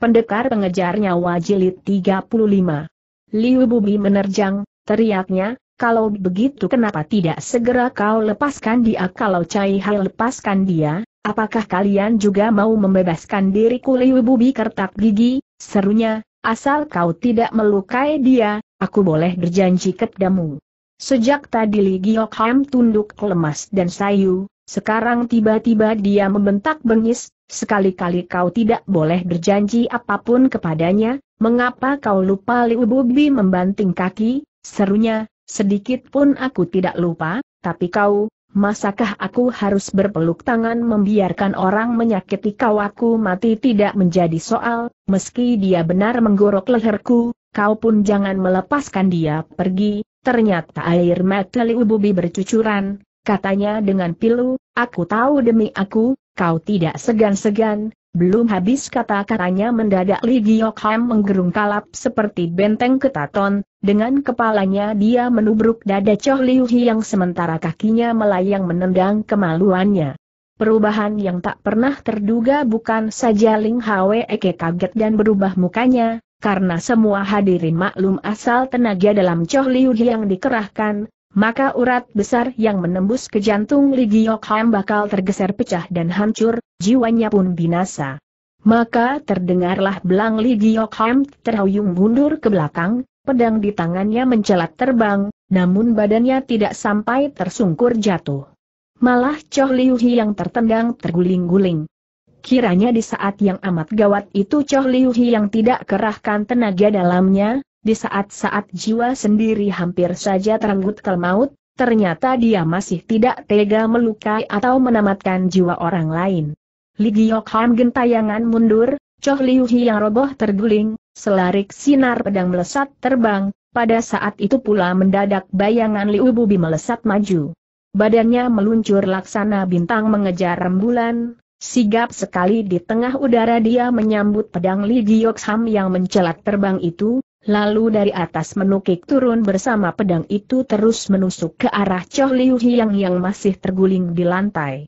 Pendekar pengejar nyawa jilid 35. Liu Bubi menerjang, teriaknya, kalau begitu kenapa tidak segera kau lepaskan dia kalau Cai Hai lepaskan dia, apakah kalian juga mau membebaskan diriku Liu Bubi kertak gigi, serunya, asal kau tidak melukai dia, aku boleh berjanji kepadamu. Sejak tadi Li Giok Ham tunduk lemas dan sayu, sekarang tiba-tiba dia membentak bengis, Sekali-kali kau tidak boleh berjanji apapun kepadanya, mengapa kau lupa Liu Bubi membanting kaki, serunya, sedikit pun aku tidak lupa, tapi kau, masakah aku harus berpeluk tangan membiarkan orang menyakiti kau aku mati tidak menjadi soal, meski dia benar menggorok leherku, kau pun jangan melepaskan dia pergi, ternyata air mata Liu Bubi bercucuran, katanya dengan pilu, aku tahu demi aku, kau tidak segan-segan, belum habis kata-katanya mendadak Li Giokham menggerung kalap seperti benteng ketaton, dengan kepalanya dia menubruk dada Choh Liu yang sementara kakinya melayang menendang kemaluannya. Perubahan yang tak pernah terduga bukan saja Ling Hwe Eke kaget dan berubah mukanya, karena semua hadirin maklum asal tenaga dalam Choh Liu yang dikerahkan, maka urat besar yang menembus ke jantung Li bakal tergeser pecah dan hancur, jiwanya pun binasa. Maka terdengarlah belang Li terayung terhuyung mundur ke belakang, pedang di tangannya mencelat terbang, namun badannya tidak sampai tersungkur jatuh. Malah Choh Liu Hi yang tertendang terguling-guling. Kiranya di saat yang amat gawat itu Choh Liu Hi yang tidak kerahkan tenaga dalamnya, di saat-saat jiwa sendiri hampir saja terenggut ke maut, ternyata dia masih tidak tega melukai atau menamatkan jiwa orang lain. Li Giok Ham gentayangan mundur, Choh Liu yang roboh terguling, selarik sinar pedang melesat terbang, pada saat itu pula mendadak bayangan Liu Bubi melesat maju. Badannya meluncur laksana bintang mengejar rembulan, sigap sekali di tengah udara dia menyambut pedang Li Giok Ham yang mencelat terbang itu, Lalu dari atas menukik turun bersama pedang itu terus menusuk ke arah Choh Liu Hiang yang masih terguling di lantai.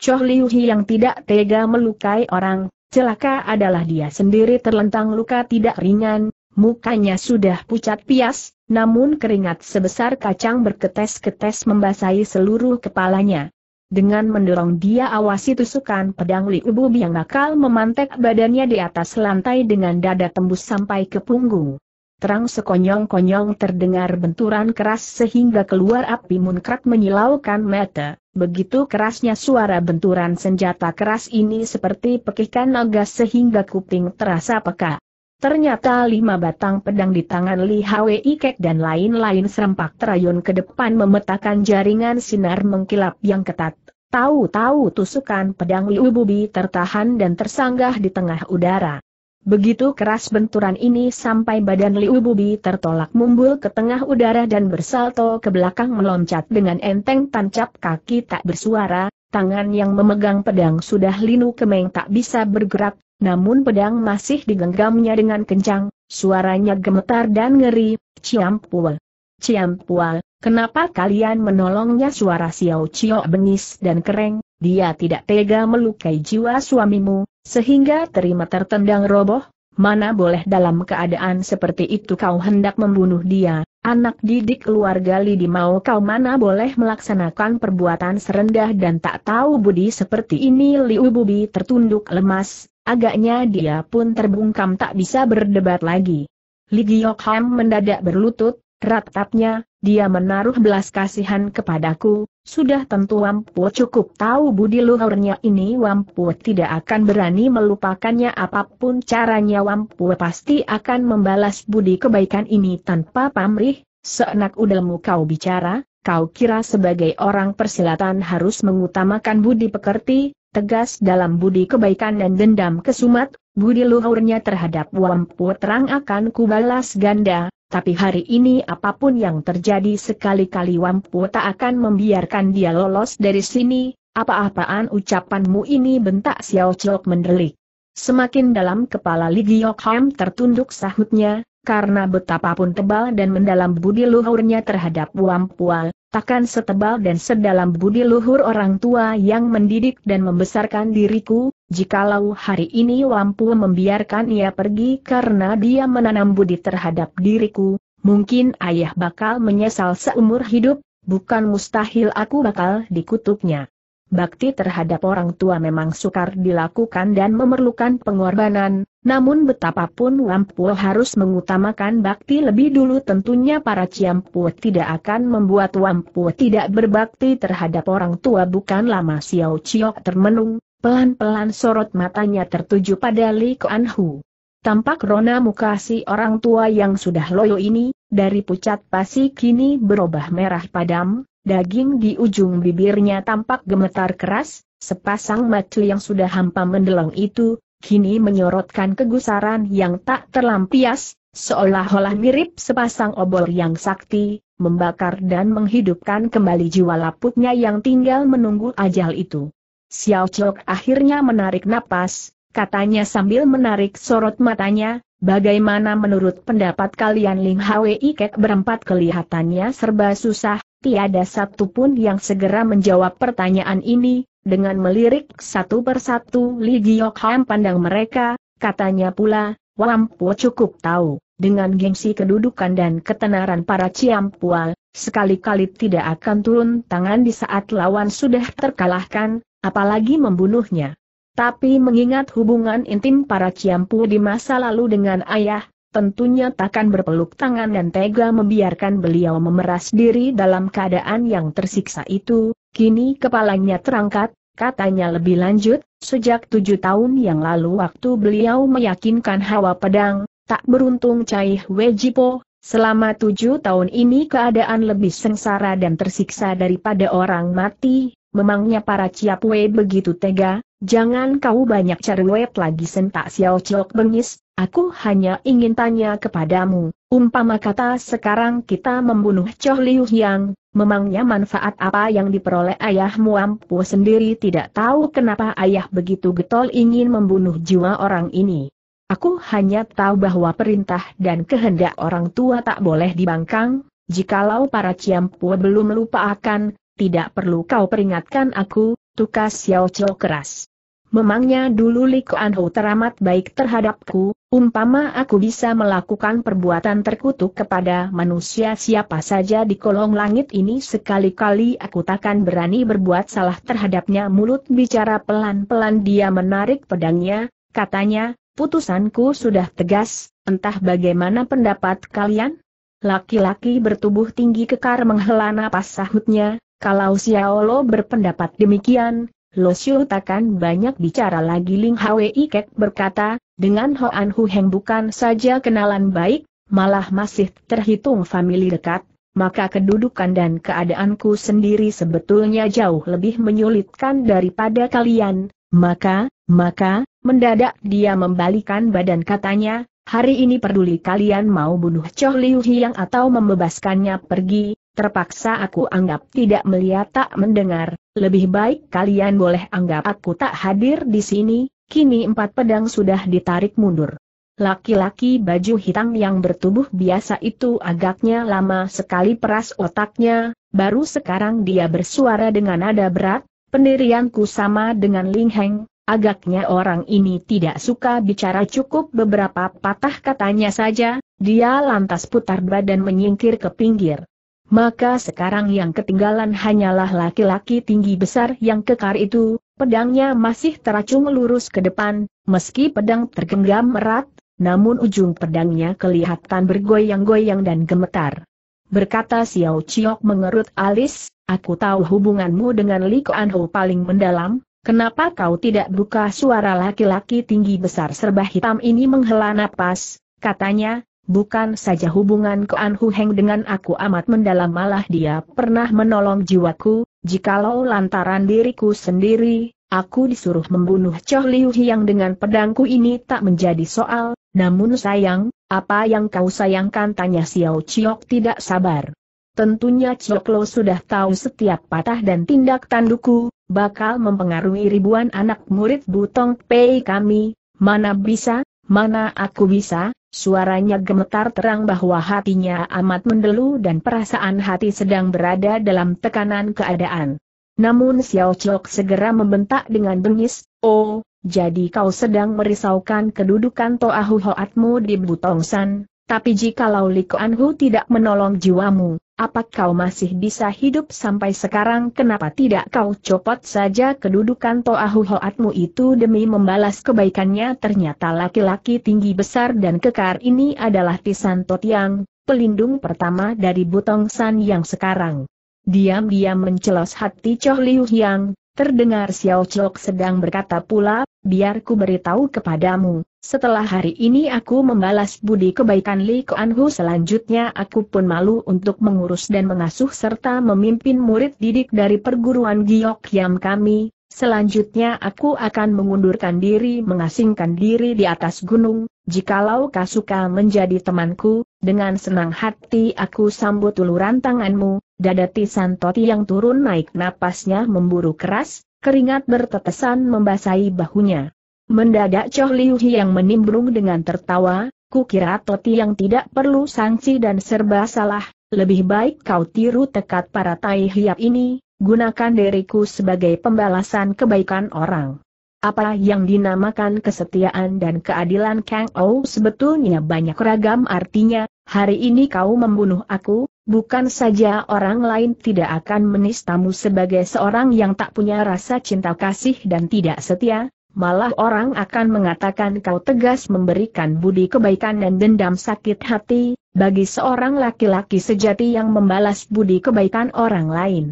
Choh Liu Hiang tidak tega melukai orang, celaka adalah dia sendiri terlentang luka tidak ringan, mukanya sudah pucat pias, namun keringat sebesar kacang berketes-ketes membasahi seluruh kepalanya. Dengan mendorong dia awasi tusukan pedang Liu Ubu yang bakal memantek badannya di atas lantai dengan dada tembus sampai ke punggung terang sekonyong-konyong terdengar benturan keras sehingga keluar api munkrat menyilaukan mata. Begitu kerasnya suara benturan senjata keras ini seperti pekikan naga sehingga kuping terasa peka. Ternyata lima batang pedang di tangan Li Hwei Ikek dan lain-lain serempak terayun ke depan memetakan jaringan sinar mengkilap yang ketat. Tahu-tahu tusukan pedang Liu Bubi tertahan dan tersanggah di tengah udara. Begitu keras benturan ini sampai badan Liu Bubi tertolak mumbul ke tengah udara dan bersalto ke belakang meloncat dengan enteng tancap kaki tak bersuara, tangan yang memegang pedang sudah linu kemeng tak bisa bergerak, namun pedang masih digenggamnya dengan kencang, suaranya gemetar dan ngeri, Ciampua. Ciampua, kenapa kalian menolongnya suara Xiao Cio bengis dan kereng, dia tidak tega melukai jiwa suamimu, sehingga terima tertendang roboh, mana boleh dalam keadaan seperti itu kau hendak membunuh dia, anak didik keluarga Lidi mau kau mana boleh melaksanakan perbuatan serendah dan tak tahu budi seperti ini Liu Bubi tertunduk lemas, agaknya dia pun terbungkam tak bisa berdebat lagi. Li Gyokham mendadak berlutut, ratapnya, dia menaruh belas kasihan kepadaku, sudah tentu Wampu cukup tahu budi luhurnya ini Wampu tidak akan berani melupakannya apapun caranya Wampu pasti akan membalas budi kebaikan ini tanpa pamrih, seenak udelmu kau bicara, kau kira sebagai orang persilatan harus mengutamakan budi pekerti, tegas dalam budi kebaikan dan dendam kesumat, budi luhurnya terhadap Wampu terang akan kubalas ganda, tapi hari ini apapun yang terjadi sekali-kali Wampu tak akan membiarkan dia lolos dari sini, apa-apaan ucapanmu ini bentak Xiao Chok mendelik. Semakin dalam kepala Li Gyokham tertunduk sahutnya, karena betapapun tebal dan mendalam budi luhurnya terhadap Wampual, takkan setebal dan sedalam budi luhur orang tua yang mendidik dan membesarkan diriku, Jikalau hari ini lampu membiarkan ia pergi karena dia menanam budi terhadap diriku, mungkin ayah bakal menyesal seumur hidup, bukan mustahil aku bakal dikutuknya. Bakti terhadap orang tua memang sukar dilakukan dan memerlukan pengorbanan, namun betapapun Wampu harus mengutamakan bakti lebih dulu tentunya para Ciampu tidak akan membuat Wampu tidak berbakti terhadap orang tua bukan lama Xiao Ciok termenung, Pelan-pelan sorot matanya tertuju pada Li Kuan Hu. Tampak rona muka si orang tua yang sudah loyo ini, dari pucat pasi kini berubah merah padam, daging di ujung bibirnya tampak gemetar keras, sepasang mata yang sudah hampa mendelong itu, kini menyorotkan kegusaran yang tak terlampias, seolah-olah mirip sepasang obor yang sakti, membakar dan menghidupkan kembali jiwa laputnya yang tinggal menunggu ajal itu. Xiao Chok akhirnya menarik napas, katanya sambil menarik sorot matanya, bagaimana menurut pendapat kalian Ling Hwei ikek berempat kelihatannya serba susah, tiada satu pun yang segera menjawab pertanyaan ini, dengan melirik satu persatu Li Giok Ham pandang mereka, katanya pula, Wampu cukup tahu, dengan gengsi kedudukan dan ketenaran para Ciampual, sekali-kali tidak akan turun tangan di saat lawan sudah terkalahkan, apalagi membunuhnya. Tapi mengingat hubungan intim para Ciampu di masa lalu dengan ayah, tentunya takkan berpeluk tangan dan tega membiarkan beliau memeras diri dalam keadaan yang tersiksa itu, kini kepalanya terangkat, katanya lebih lanjut, sejak tujuh tahun yang lalu waktu beliau meyakinkan hawa pedang, tak beruntung Cai Wejipo, selama tujuh tahun ini keadaan lebih sengsara dan tersiksa daripada orang mati, memangnya para Ciapwe begitu tega, jangan kau banyak cari web lagi sentak Xiao Chiok bengis, aku hanya ingin tanya kepadamu, umpama kata sekarang kita membunuh Cho Liu Yang, memangnya manfaat apa yang diperoleh ayahmu ampu sendiri tidak tahu kenapa ayah begitu getol ingin membunuh jiwa orang ini. Aku hanya tahu bahwa perintah dan kehendak orang tua tak boleh dibangkang, jikalau para ciampu belum lupa akan tidak perlu kau peringatkan aku, tukas Xiao Chou keras. Memangnya dulu Li Hu teramat baik terhadapku, umpama aku bisa melakukan perbuatan terkutuk kepada manusia siapa saja di kolong langit ini sekali-kali aku takkan berani berbuat salah terhadapnya mulut bicara pelan-pelan dia menarik pedangnya, katanya, putusanku sudah tegas, entah bagaimana pendapat kalian? Laki-laki bertubuh tinggi kekar menghela napas sahutnya, kalau Xiao Lo berpendapat demikian, Lo Xiu takkan banyak bicara lagi Ling Hwei Kek berkata, dengan Hoan Hu Heng bukan saja kenalan baik, malah masih terhitung famili dekat, maka kedudukan dan keadaanku sendiri sebetulnya jauh lebih menyulitkan daripada kalian, maka, maka, mendadak dia membalikan badan katanya, hari ini peduli kalian mau bunuh Choh Liu Hiang atau membebaskannya pergi, terpaksa aku anggap tidak melihat tak mendengar, lebih baik kalian boleh anggap aku tak hadir di sini, kini empat pedang sudah ditarik mundur. Laki-laki baju hitam yang bertubuh biasa itu agaknya lama sekali peras otaknya, baru sekarang dia bersuara dengan nada berat, pendirianku sama dengan Ling Heng, agaknya orang ini tidak suka bicara cukup beberapa patah katanya saja, dia lantas putar badan menyingkir ke pinggir. Maka sekarang yang ketinggalan hanyalah laki-laki tinggi besar yang kekar itu, pedangnya masih teracung lurus ke depan, meski pedang tergenggam erat, namun ujung pedangnya kelihatan bergoyang-goyang dan gemetar. Berkata Xiao Chiok mengerut alis, aku tahu hubunganmu dengan Li Kuan Ho paling mendalam, kenapa kau tidak buka suara laki-laki tinggi besar serba hitam ini menghela napas, katanya, Bukan saja hubungan Kuan Hu Heng dengan aku amat mendalam malah dia pernah menolong jiwaku, jikalau lantaran diriku sendiri, aku disuruh membunuh Choh Liu Hiang dengan pedangku ini tak menjadi soal, namun sayang, apa yang kau sayangkan tanya Xiao Chiok tidak sabar. Tentunya Chiok Lo sudah tahu setiap patah dan tindak tanduku, bakal mempengaruhi ribuan anak murid Butong Pei kami, mana bisa, mana aku bisa, Suaranya gemetar terang bahwa hatinya amat mendelu dan perasaan hati sedang berada dalam tekanan keadaan. Namun Xiao Chok segera membentak dengan bengis, Oh, jadi kau sedang merisaukan kedudukan Toahu Hoatmu di Butongsan, tapi jikalau Hu tidak menolong jiwamu, apa kau masih bisa hidup sampai sekarang kenapa tidak kau copot saja kedudukan Toahu Hoatmu itu demi membalas kebaikannya ternyata laki-laki tinggi besar dan kekar ini adalah Tisan Totiang, pelindung pertama dari Butong San yang sekarang. Diam-diam mencelos hati Choh Liu Yang, terdengar Xiao Chok sedang berkata pula, biar ku beritahu kepadamu, setelah hari ini aku membalas budi kebaikan Li Anhu selanjutnya aku pun malu untuk mengurus dan mengasuh serta memimpin murid didik dari perguruan Giok Yam kami, selanjutnya aku akan mengundurkan diri mengasingkan diri di atas gunung, jikalau Kasuka menjadi temanku, dengan senang hati aku sambut uluran tanganmu, dadati santoti yang turun naik napasnya memburu keras, keringat bertetesan membasahi bahunya. Mendadak Choh Liu yang menimbrung dengan tertawa, kukira Toti yang tidak perlu sanksi dan serba salah, lebih baik kau tiru tekad para tai hiap ini, gunakan diriku sebagai pembalasan kebaikan orang. Apa yang dinamakan kesetiaan dan keadilan Kang Ou sebetulnya banyak ragam artinya, hari ini kau membunuh aku, bukan saja orang lain tidak akan menistamu sebagai seorang yang tak punya rasa cinta kasih dan tidak setia, Malah orang akan mengatakan kau tegas memberikan budi kebaikan dan dendam sakit hati, bagi seorang laki-laki sejati yang membalas budi kebaikan orang lain.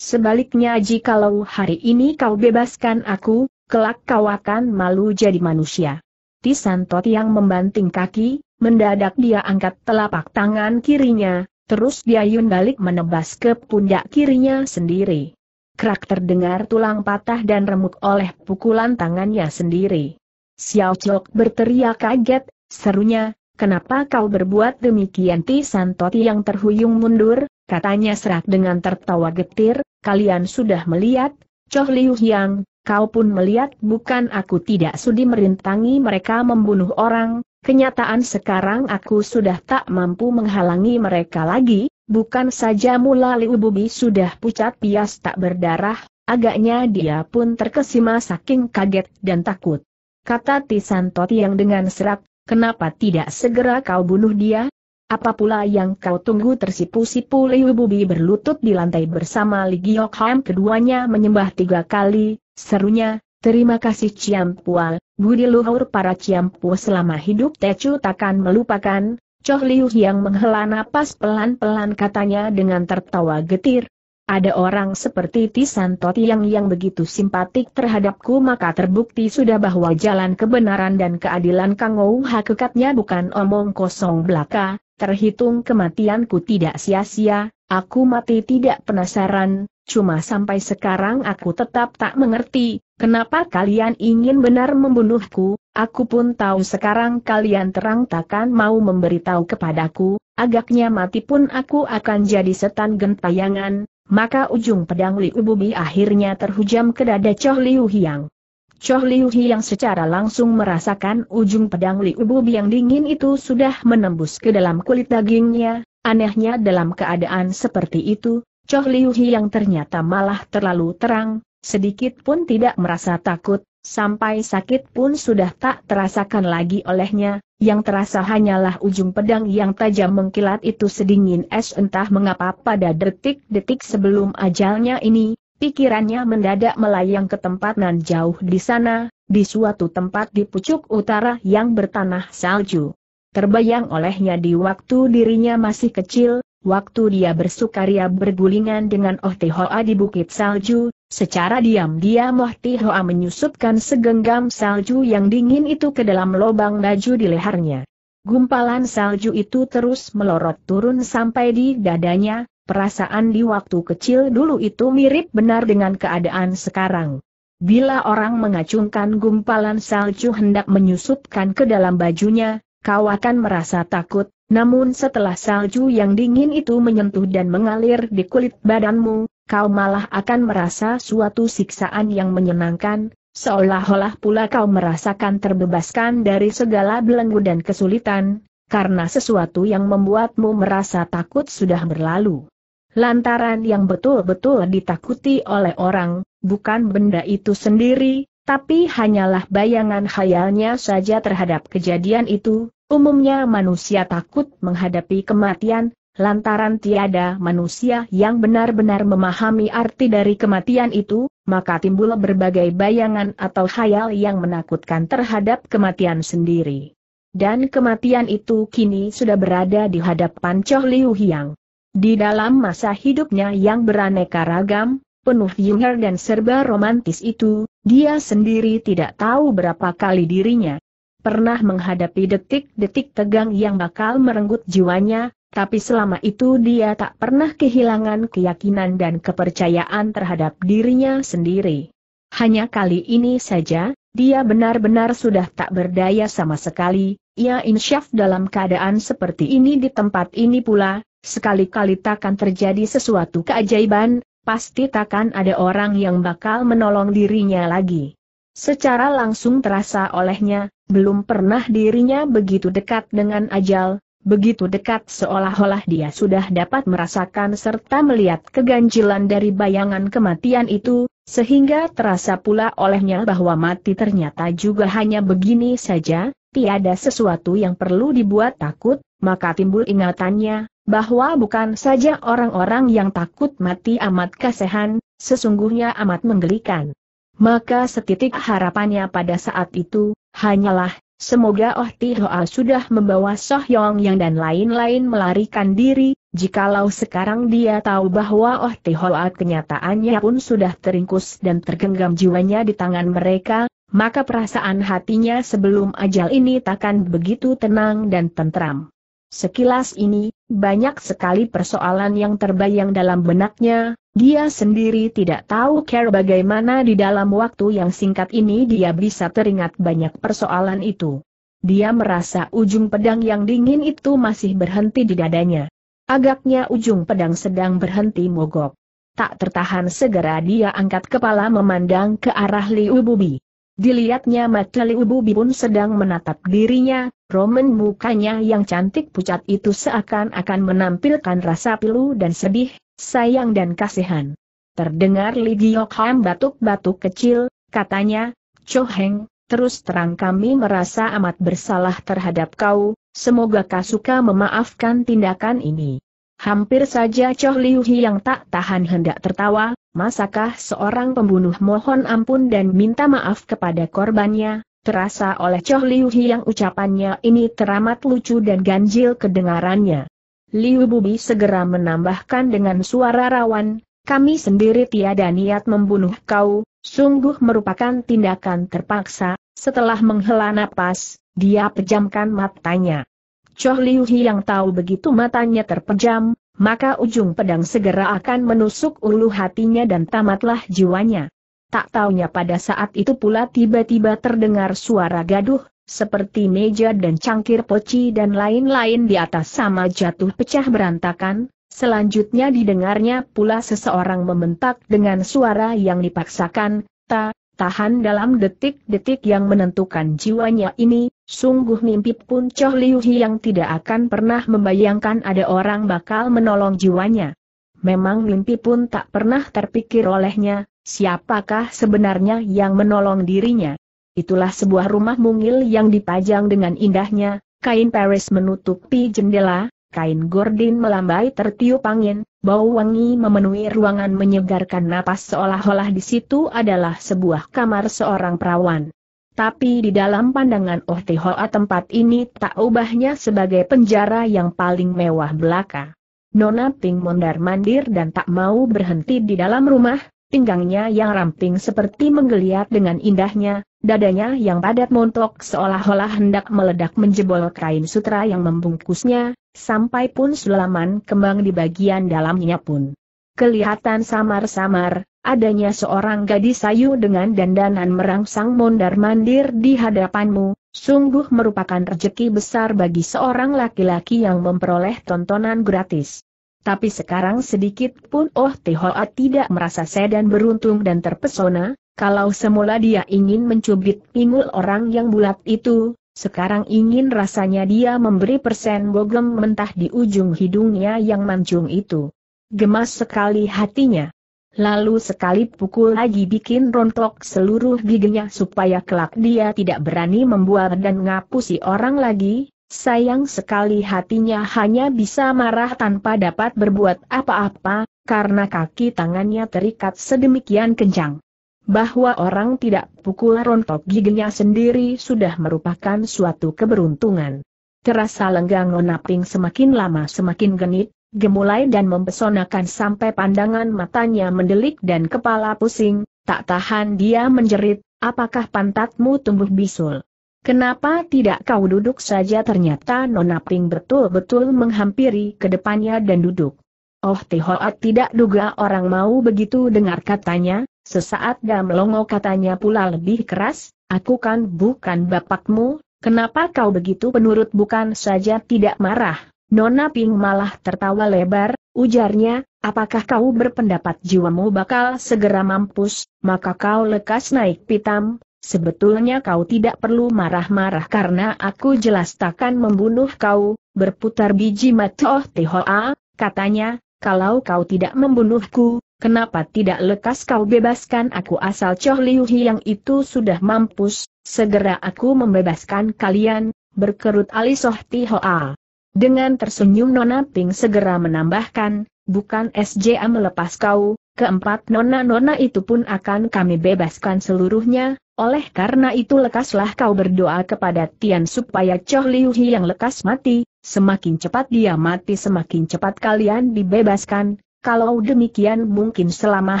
Sebaliknya jikalau hari ini kau bebaskan aku, kelak kau akan malu jadi manusia. Tisantot yang membanting kaki, mendadak dia angkat telapak tangan kirinya, terus dia yun balik menebas ke pundak kirinya sendiri. Krak terdengar tulang patah dan remuk oleh pukulan tangannya sendiri. Xiao Chok berteriak kaget, serunya, kenapa kau berbuat demikian Ti Santoti yang terhuyung mundur, katanya serak dengan tertawa getir, kalian sudah melihat, Choh Liu Yang, kau pun melihat bukan aku tidak sudi merintangi mereka membunuh orang, kenyataan sekarang aku sudah tak mampu menghalangi mereka lagi, Bukan saja mula Liu Bubi sudah pucat pias tak berdarah, agaknya dia pun terkesima saking kaget dan takut. Kata Tisantoti yang dengan serak, kenapa tidak segera kau bunuh dia? Apa pula yang kau tunggu tersipu-sipu Liu Bubi berlutut di lantai bersama Li keduanya menyembah tiga kali, serunya, terima kasih Ciampual, budi luhur para Ciampu selama hidup Tecu takkan melupakan, Choh Liu yang menghela napas pelan-pelan katanya dengan tertawa getir. Ada orang seperti Tisan Toti yang yang begitu simpatik terhadapku maka terbukti sudah bahwa jalan kebenaran dan keadilan Kang hakikatnya bukan omong kosong belaka, terhitung kematianku tidak sia-sia, aku mati tidak penasaran, cuma sampai sekarang aku tetap tak mengerti, Kenapa kalian ingin benar membunuhku, Aku pun tahu sekarang kalian terang takkan mau memberitahu kepadaku, agaknya mati pun aku akan jadi setan gentayangan, maka ujung pedang Liu Bumi akhirnya terhujam ke dada Choh Liu Hiang. Choh Liu Hiang secara langsung merasakan ujung pedang Liu Bumi yang dingin itu sudah menembus ke dalam kulit dagingnya, anehnya dalam keadaan seperti itu, Choh Liu Hiang ternyata malah terlalu terang, sedikit pun tidak merasa takut, sampai sakit pun sudah tak terasakan lagi olehnya, yang terasa hanyalah ujung pedang yang tajam mengkilat itu sedingin es entah mengapa pada detik-detik sebelum ajalnya ini, pikirannya mendadak melayang ke tempat nan jauh di sana, di suatu tempat di pucuk utara yang bertanah salju. Terbayang olehnya di waktu dirinya masih kecil, Waktu dia bersukaria bergulingan dengan Oh Hoa di Bukit Salju, secara diam-diam Oh Hoa menyusupkan segenggam salju yang dingin itu ke dalam lubang baju di lehernya. Gumpalan salju itu terus melorot turun sampai di dadanya, perasaan di waktu kecil dulu itu mirip benar dengan keadaan sekarang. Bila orang mengacungkan gumpalan salju hendak menyusupkan ke dalam bajunya, kau akan merasa takut, namun setelah salju yang dingin itu menyentuh dan mengalir di kulit badanmu, kau malah akan merasa suatu siksaan yang menyenangkan, seolah-olah pula kau merasakan terbebaskan dari segala belenggu dan kesulitan, karena sesuatu yang membuatmu merasa takut sudah berlalu. Lantaran yang betul-betul ditakuti oleh orang, bukan benda itu sendiri, tapi hanyalah bayangan khayalnya saja terhadap kejadian itu, Umumnya manusia takut menghadapi kematian, lantaran tiada manusia yang benar-benar memahami arti dari kematian itu, maka timbul berbagai bayangan atau hayal yang menakutkan terhadap kematian sendiri. Dan kematian itu kini sudah berada di hadapan Choh Liu Hiang. Di dalam masa hidupnya yang beraneka ragam, penuh humor dan serba romantis itu, dia sendiri tidak tahu berapa kali dirinya pernah menghadapi detik-detik tegang yang bakal merenggut jiwanya, tapi selama itu dia tak pernah kehilangan keyakinan dan kepercayaan terhadap dirinya sendiri. Hanya kali ini saja, dia benar-benar sudah tak berdaya sama sekali, ia insyaf dalam keadaan seperti ini di tempat ini pula, sekali-kali takkan terjadi sesuatu keajaiban, pasti takkan ada orang yang bakal menolong dirinya lagi. Secara langsung terasa olehnya, belum pernah dirinya begitu dekat dengan ajal, begitu dekat seolah-olah dia sudah dapat merasakan serta melihat keganjilan dari bayangan kematian itu, sehingga terasa pula olehnya bahwa mati ternyata juga hanya begini saja, tiada sesuatu yang perlu dibuat takut, maka timbul ingatannya, bahwa bukan saja orang-orang yang takut mati amat kasehan, sesungguhnya amat menggelikan. Maka setitik harapannya pada saat itu, hanyalah, semoga Oh Tihoa sudah membawa Yong yang dan lain-lain melarikan diri, jikalau sekarang dia tahu bahwa Oh Tihoa kenyataannya pun sudah teringkus dan tergenggam jiwanya di tangan mereka, maka perasaan hatinya sebelum ajal ini takkan begitu tenang dan tentram. Sekilas ini, banyak sekali persoalan yang terbayang dalam benaknya, dia sendiri tidak tahu care bagaimana di dalam waktu yang singkat ini dia bisa teringat banyak persoalan itu. Dia merasa ujung pedang yang dingin itu masih berhenti di dadanya. Agaknya ujung pedang sedang berhenti mogok. Tak tertahan segera dia angkat kepala memandang ke arah Liu Bubi. Dilihatnya mata ibu Bubi sedang menatap dirinya, roman mukanya yang cantik pucat itu seakan-akan menampilkan rasa pilu dan sedih, sayang dan kasihan. Terdengar Li Giok Ham batuk-batuk kecil, katanya, Cho Heng, terus terang kami merasa amat bersalah terhadap kau, semoga kau suka memaafkan tindakan ini. Hampir saja Choh Liu Hi yang tak tahan hendak tertawa, masakah seorang pembunuh mohon ampun dan minta maaf kepada korbannya, terasa oleh Choh Liu Hi yang ucapannya ini teramat lucu dan ganjil kedengarannya. Liu Bubi segera menambahkan dengan suara rawan, kami sendiri tiada niat membunuh kau, sungguh merupakan tindakan terpaksa, setelah menghela napas, dia pejamkan matanya. Choh Liu yang tahu begitu matanya terpejam, maka ujung pedang segera akan menusuk ulu hatinya dan tamatlah jiwanya. Tak taunya pada saat itu pula tiba-tiba terdengar suara gaduh, seperti meja dan cangkir poci dan lain-lain di atas sama jatuh pecah berantakan, selanjutnya didengarnya pula seseorang membentak dengan suara yang dipaksakan, ta, tahan dalam detik-detik yang menentukan jiwanya ini, Sungguh mimpi pun Choh Liu yang tidak akan pernah membayangkan ada orang bakal menolong jiwanya. Memang mimpi pun tak pernah terpikir olehnya, siapakah sebenarnya yang menolong dirinya. Itulah sebuah rumah mungil yang dipajang dengan indahnya, kain Paris menutupi jendela, kain gordin melambai tertiup angin, bau wangi memenuhi ruangan menyegarkan napas seolah-olah di situ adalah sebuah kamar seorang perawan. Tapi di dalam pandangan Oh Tihoa tempat ini tak ubahnya sebagai penjara yang paling mewah belaka. Nona Ping mondar-mandir dan tak mau berhenti di dalam rumah, pinggangnya yang ramping seperti menggeliat dengan indahnya, dadanya yang padat montok seolah-olah hendak meledak menjebol kain sutra yang membungkusnya, sampai pun sulaman kembang di bagian dalamnya pun. Kelihatan samar-samar, adanya seorang gadis sayu dengan dandanan merangsang mondar-mandir di hadapanmu, sungguh merupakan rejeki besar bagi seorang laki-laki yang memperoleh tontonan gratis. Tapi sekarang sedikit pun Oh Tihoa tidak merasa sedan beruntung dan terpesona, kalau semula dia ingin mencubit pinggul orang yang bulat itu, sekarang ingin rasanya dia memberi persen bogem mentah di ujung hidungnya yang mancung itu. Gemas sekali hatinya. Lalu sekali pukul lagi bikin rontok seluruh giginya supaya kelak dia tidak berani membuat dan ngapusi orang lagi, Sayang sekali hatinya hanya bisa marah tanpa dapat berbuat apa-apa, karena kaki tangannya terikat sedemikian kencang. Bahwa orang tidak pukul rontok giginya sendiri sudah merupakan suatu keberuntungan. Terasa lenggang nonaping semakin lama semakin genit, gemulai dan mempesonakan sampai pandangan matanya mendelik dan kepala pusing, tak tahan dia menjerit, apakah pantatmu tumbuh bisul? Kenapa tidak kau duduk saja ternyata Nona Ping betul-betul menghampiri ke depannya dan duduk. Oh Tihoat tidak duga orang mau begitu dengar katanya, sesaat dan melongo katanya pula lebih keras, aku kan bukan bapakmu, kenapa kau begitu penurut bukan saja tidak marah, Nona Ping malah tertawa lebar, ujarnya, apakah kau berpendapat jiwamu bakal segera mampus, maka kau lekas naik pitam, sebetulnya kau tidak perlu marah-marah karena aku jelas takkan membunuh kau, berputar biji matoh tihoa, katanya, kalau kau tidak membunuhku, kenapa tidak lekas kau bebaskan aku asal Choh Liu yang itu sudah mampus, segera aku membebaskan kalian, berkerut alisoh Tihoa. Dengan tersenyum Nona Ping segera menambahkan, bukan SJA melepas kau, keempat Nona-Nona itu pun akan kami bebaskan seluruhnya, oleh karena itu lekaslah kau berdoa kepada Tian supaya Choh Liu Hi yang lekas mati, semakin cepat dia mati semakin cepat kalian dibebaskan, kalau demikian mungkin selama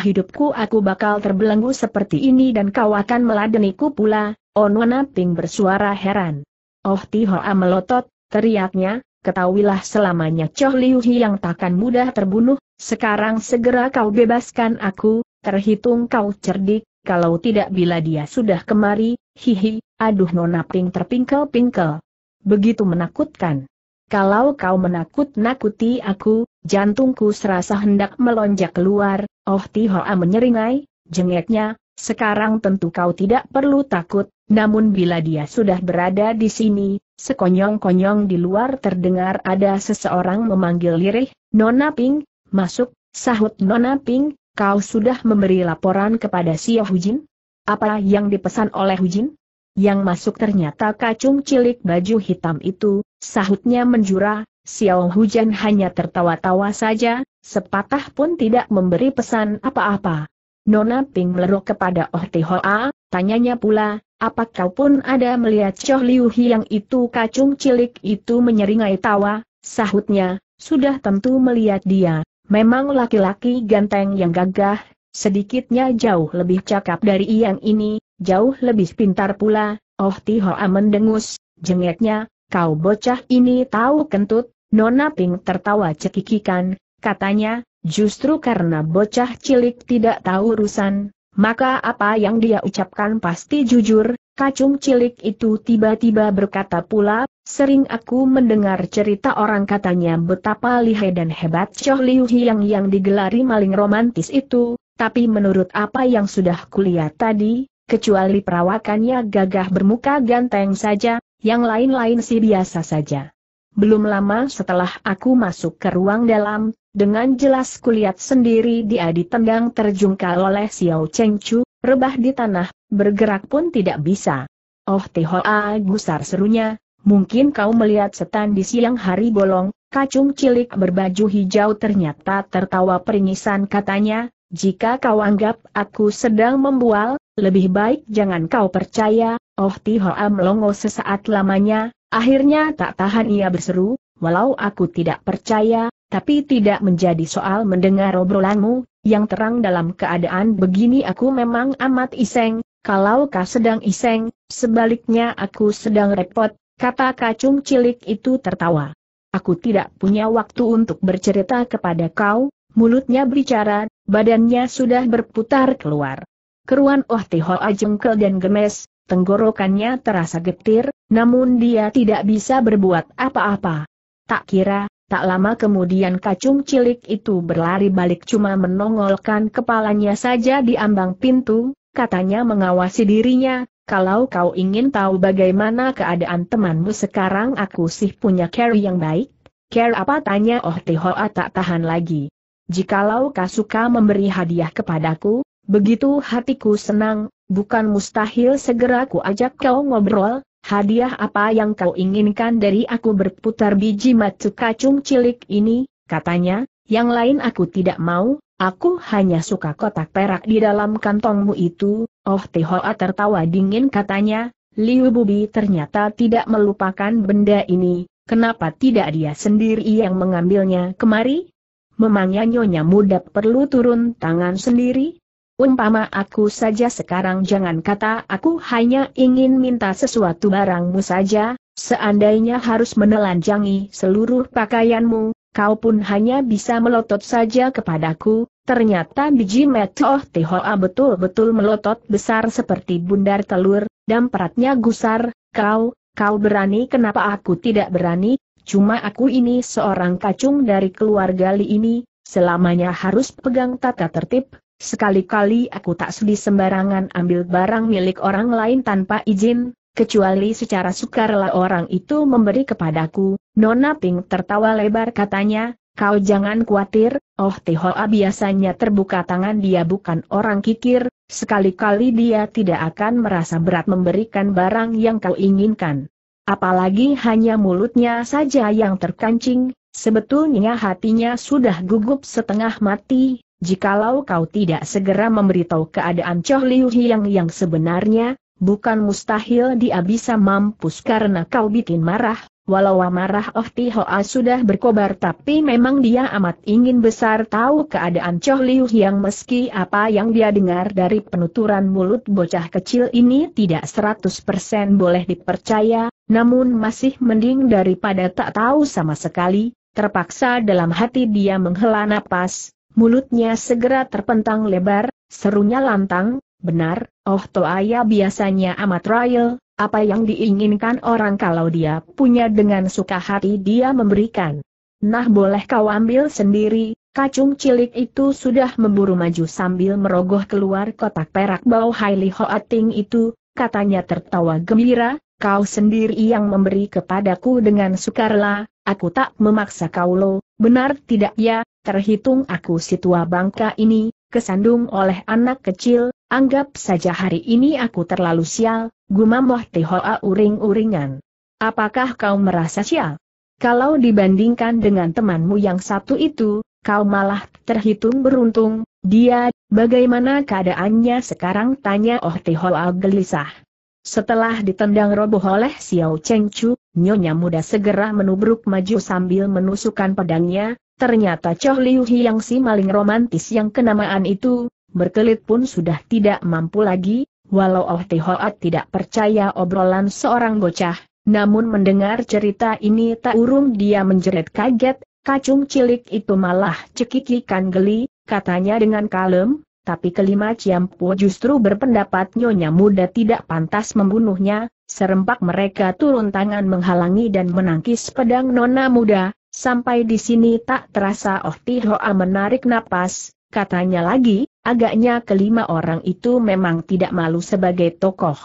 hidupku aku bakal terbelenggu seperti ini dan kau akan meladeniku pula, Oh Nona Ping bersuara heran. Oh Tihoa melotot, teriaknya, ketahuilah selamanya Choh Liu yang takkan mudah terbunuh, sekarang segera kau bebaskan aku, terhitung kau cerdik, kalau tidak bila dia sudah kemari, hihi, aduh nona ping terpingkel-pingkel. Begitu menakutkan. Kalau kau menakut-nakuti aku, jantungku serasa hendak melonjak keluar, oh tihoa menyeringai, jengeknya, sekarang tentu kau tidak perlu takut, namun bila dia sudah berada di sini, Sekonyong-konyong di luar terdengar ada seseorang memanggil lirih, Nona Ping, masuk, sahut Nona Ping, kau sudah memberi laporan kepada Sio Hujin? Apa yang dipesan oleh Hujin? Yang masuk ternyata kacung cilik baju hitam itu, sahutnya menjura, Sio Hujan hanya tertawa-tawa saja, sepatah pun tidak memberi pesan apa-apa. Nona Ping meleruk kepada Oh Tihoa, tanyanya pula, Apakah pun ada melihat Choh Liu Hiang itu kacung cilik itu menyeringai tawa, sahutnya, sudah tentu melihat dia, memang laki-laki ganteng yang gagah, sedikitnya jauh lebih cakap dari yang ini, jauh lebih pintar pula, oh Tihoa mendengus, jengeknya, kau bocah ini tahu kentut, Nona Ping tertawa cekikikan, katanya, justru karena bocah cilik tidak tahu urusan, maka apa yang dia ucapkan pasti jujur, kacung cilik itu tiba-tiba berkata pula, sering aku mendengar cerita orang katanya betapa lihai dan hebat Choh Liu Hiang yang digelari maling romantis itu, tapi menurut apa yang sudah kulihat tadi, kecuali perawakannya gagah bermuka ganteng saja, yang lain-lain sih biasa saja. Belum lama setelah aku masuk ke ruang dalam, dengan jelas kulihat sendiri dia ditendang terjungkal oleh Xiao Chengchu, rebah di tanah, bergerak pun tidak bisa. Oh Tihoa gusar serunya, mungkin kau melihat setan di siang hari bolong, kacung cilik berbaju hijau ternyata tertawa peringisan katanya, jika kau anggap aku sedang membual, lebih baik jangan kau percaya, Oh Tihoa melongo sesaat lamanya, Akhirnya tak tahan ia berseru, walau aku tidak percaya, tapi tidak menjadi soal mendengar obrolanmu, yang terang dalam keadaan begini aku memang amat iseng, kalau kau sedang iseng, sebaliknya aku sedang repot, kata kacung cilik itu tertawa. Aku tidak punya waktu untuk bercerita kepada kau, mulutnya berbicara, badannya sudah berputar keluar. Keruan Oh Tiho Ajengkel dan Gemes, tenggorokannya terasa getir, namun dia tidak bisa berbuat apa-apa. Tak kira, tak lama kemudian kacung cilik itu berlari balik cuma menongolkan kepalanya saja di ambang pintu, katanya mengawasi dirinya, kalau kau ingin tahu bagaimana keadaan temanmu sekarang aku sih punya care yang baik, care apa tanya Oh Tihoa tak tahan lagi. Jikalau kau suka memberi hadiah kepadaku, Begitu hatiku senang, bukan mustahil segera ku ajak kau ngobrol, hadiah apa yang kau inginkan dari aku berputar biji matu kacung cilik ini, katanya, yang lain aku tidak mau, Aku hanya suka kotak perak di dalam kantongmu itu, Oh Tihoa tertawa dingin katanya, Liu Bubi ternyata tidak melupakan benda ini, kenapa tidak dia sendiri yang mengambilnya kemari? Memangnya nyonya muda perlu turun tangan sendiri? Umpama aku saja sekarang jangan kata aku hanya ingin minta sesuatu barangmu saja, seandainya harus menelanjangi seluruh pakaianmu, kau pun hanya bisa melotot saja kepadaku, ternyata biji metoh tehoa betul-betul melotot besar seperti bundar telur, dan peratnya gusar, kau, kau berani kenapa aku tidak berani, cuma aku ini seorang kacung dari keluarga Li ini, selamanya harus pegang tata tertib, Sekali-kali aku tak sudi sembarangan ambil barang milik orang lain tanpa izin, kecuali secara sukarela orang itu memberi kepadaku. Nona Ping tertawa lebar katanya, kau jangan khawatir, Oh Tihoa biasanya terbuka tangan dia bukan orang kikir, sekali-kali dia tidak akan merasa berat memberikan barang yang kau inginkan. Apalagi hanya mulutnya saja yang terkancing, sebetulnya hatinya sudah gugup setengah mati, jikalau kau tidak segera memberitahu keadaan Choh Liu Hiang yang sebenarnya, bukan mustahil dia bisa mampus karena kau bikin marah, walau marah Oh Hoa sudah berkobar tapi memang dia amat ingin besar tahu keadaan Choh Liu Hiang meski apa yang dia dengar dari penuturan mulut bocah kecil ini tidak 100% boleh dipercaya, namun masih mending daripada tak tahu sama sekali, terpaksa dalam hati dia menghela napas, Mulutnya segera terpentang lebar, serunya lantang, benar, oh Toaya biasanya amat royal, apa yang diinginkan orang kalau dia punya dengan suka hati dia memberikan. Nah boleh kau ambil sendiri, kacung cilik itu sudah memburu maju sambil merogoh keluar kotak perak bau Haili Hoating itu, katanya tertawa gembira, kau sendiri yang memberi kepadaku dengan sukarela, aku tak memaksa kau lo, benar tidak ya, terhitung aku si tua bangka ini, kesandung oleh anak kecil, anggap saja hari ini aku terlalu sial, gumamoh Tihoa uring-uringan. Apakah kau merasa sial? Kalau dibandingkan dengan temanmu yang satu itu, kau malah terhitung beruntung, dia, bagaimana keadaannya sekarang tanya Oh Tihoa gelisah. Setelah ditendang roboh oleh Xiao Cheng Chu, nyonya muda segera menubruk maju sambil menusukkan pedangnya, Ternyata Choh Liu yang si maling romantis yang kenamaan itu, berkelit pun sudah tidak mampu lagi, walau Oh Te Hoat tidak percaya obrolan seorang bocah, namun mendengar cerita ini tak urung dia menjerit kaget, kacung cilik itu malah cekikikan geli, katanya dengan kalem, tapi kelima Ciampu justru berpendapat nyonya muda tidak pantas membunuhnya, serempak mereka turun tangan menghalangi dan menangkis pedang nona muda, Sampai di sini tak terasa Oh Tihoa menarik napas, katanya lagi, agaknya kelima orang itu memang tidak malu sebagai tokoh.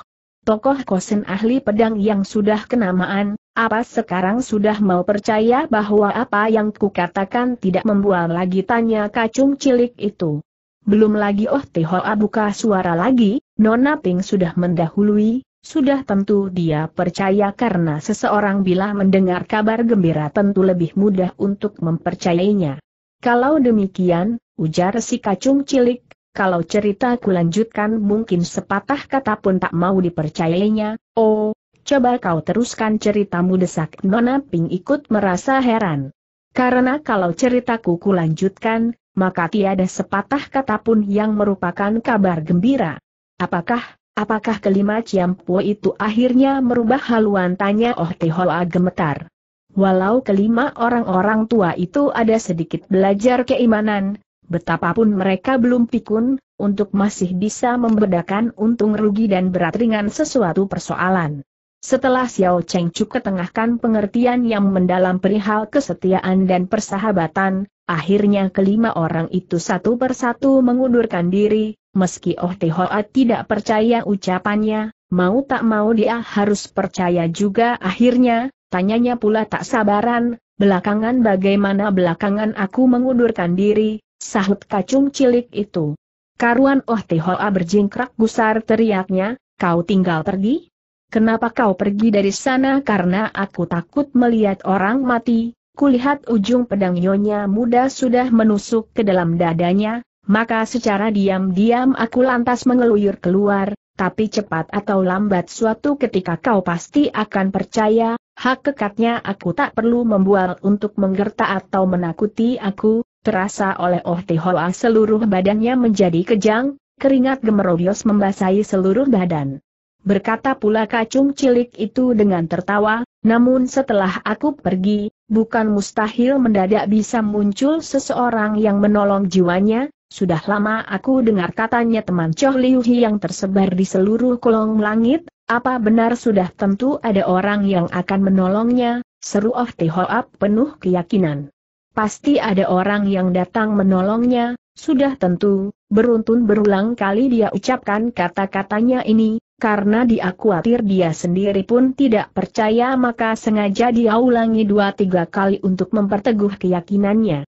Tokoh kosen ahli pedang yang sudah kenamaan, apa sekarang sudah mau percaya bahwa apa yang kukatakan tidak membual lagi tanya kacung cilik itu. Belum lagi Oh Tihoa buka suara lagi, Nona Ping sudah mendahului, sudah tentu dia percaya karena seseorang bila mendengar kabar gembira tentu lebih mudah untuk mempercayainya. Kalau demikian, ujar si kacung cilik, kalau ceritaku lanjutkan mungkin sepatah kata pun tak mau dipercayainya, oh, coba kau teruskan ceritamu desak Nona Ping ikut merasa heran. Karena kalau ceritaku kulanjutkan, maka tiada sepatah kata pun yang merupakan kabar gembira. Apakah Apakah kelima Ciampo itu akhirnya merubah haluan tanya Oh Tehoa gemetar. Walau kelima orang-orang tua itu ada sedikit belajar keimanan, betapapun mereka belum pikun, untuk masih bisa membedakan untung rugi dan berat ringan sesuatu persoalan. Setelah Xiao Cheng Chu ketengahkan pengertian yang mendalam perihal kesetiaan dan persahabatan, akhirnya kelima orang itu satu persatu mengundurkan diri, Meski Oh Tehoat tidak percaya ucapannya, mau tak mau dia harus percaya juga akhirnya, tanyanya pula tak sabaran, belakangan bagaimana belakangan aku mengundurkan diri, sahut kacung cilik itu. Karuan Oh Tehoa berjingkrak gusar teriaknya, kau tinggal pergi? Kenapa kau pergi dari sana karena aku takut melihat orang mati, Kulihat ujung pedang nyonya muda sudah menusuk ke dalam dadanya, maka secara diam-diam aku lantas mengeluyur keluar, tapi cepat atau lambat suatu ketika kau pasti akan percaya, hak kekatnya aku tak perlu membual untuk menggerta atau menakuti aku, terasa oleh Oh Hoa seluruh badannya menjadi kejang, keringat gemerobios membasahi seluruh badan. Berkata pula kacung cilik itu dengan tertawa, namun setelah aku pergi, bukan mustahil mendadak bisa muncul seseorang yang menolong jiwanya, sudah lama aku dengar katanya teman Choh Liu Hi yang tersebar di seluruh kolong langit, apa benar sudah tentu ada orang yang akan menolongnya, seru Oh Hoap penuh keyakinan. Pasti ada orang yang datang menolongnya, sudah tentu, beruntun berulang kali dia ucapkan kata-katanya ini, karena dia khawatir dia sendiri pun tidak percaya maka sengaja dia ulangi dua tiga kali untuk memperteguh keyakinannya.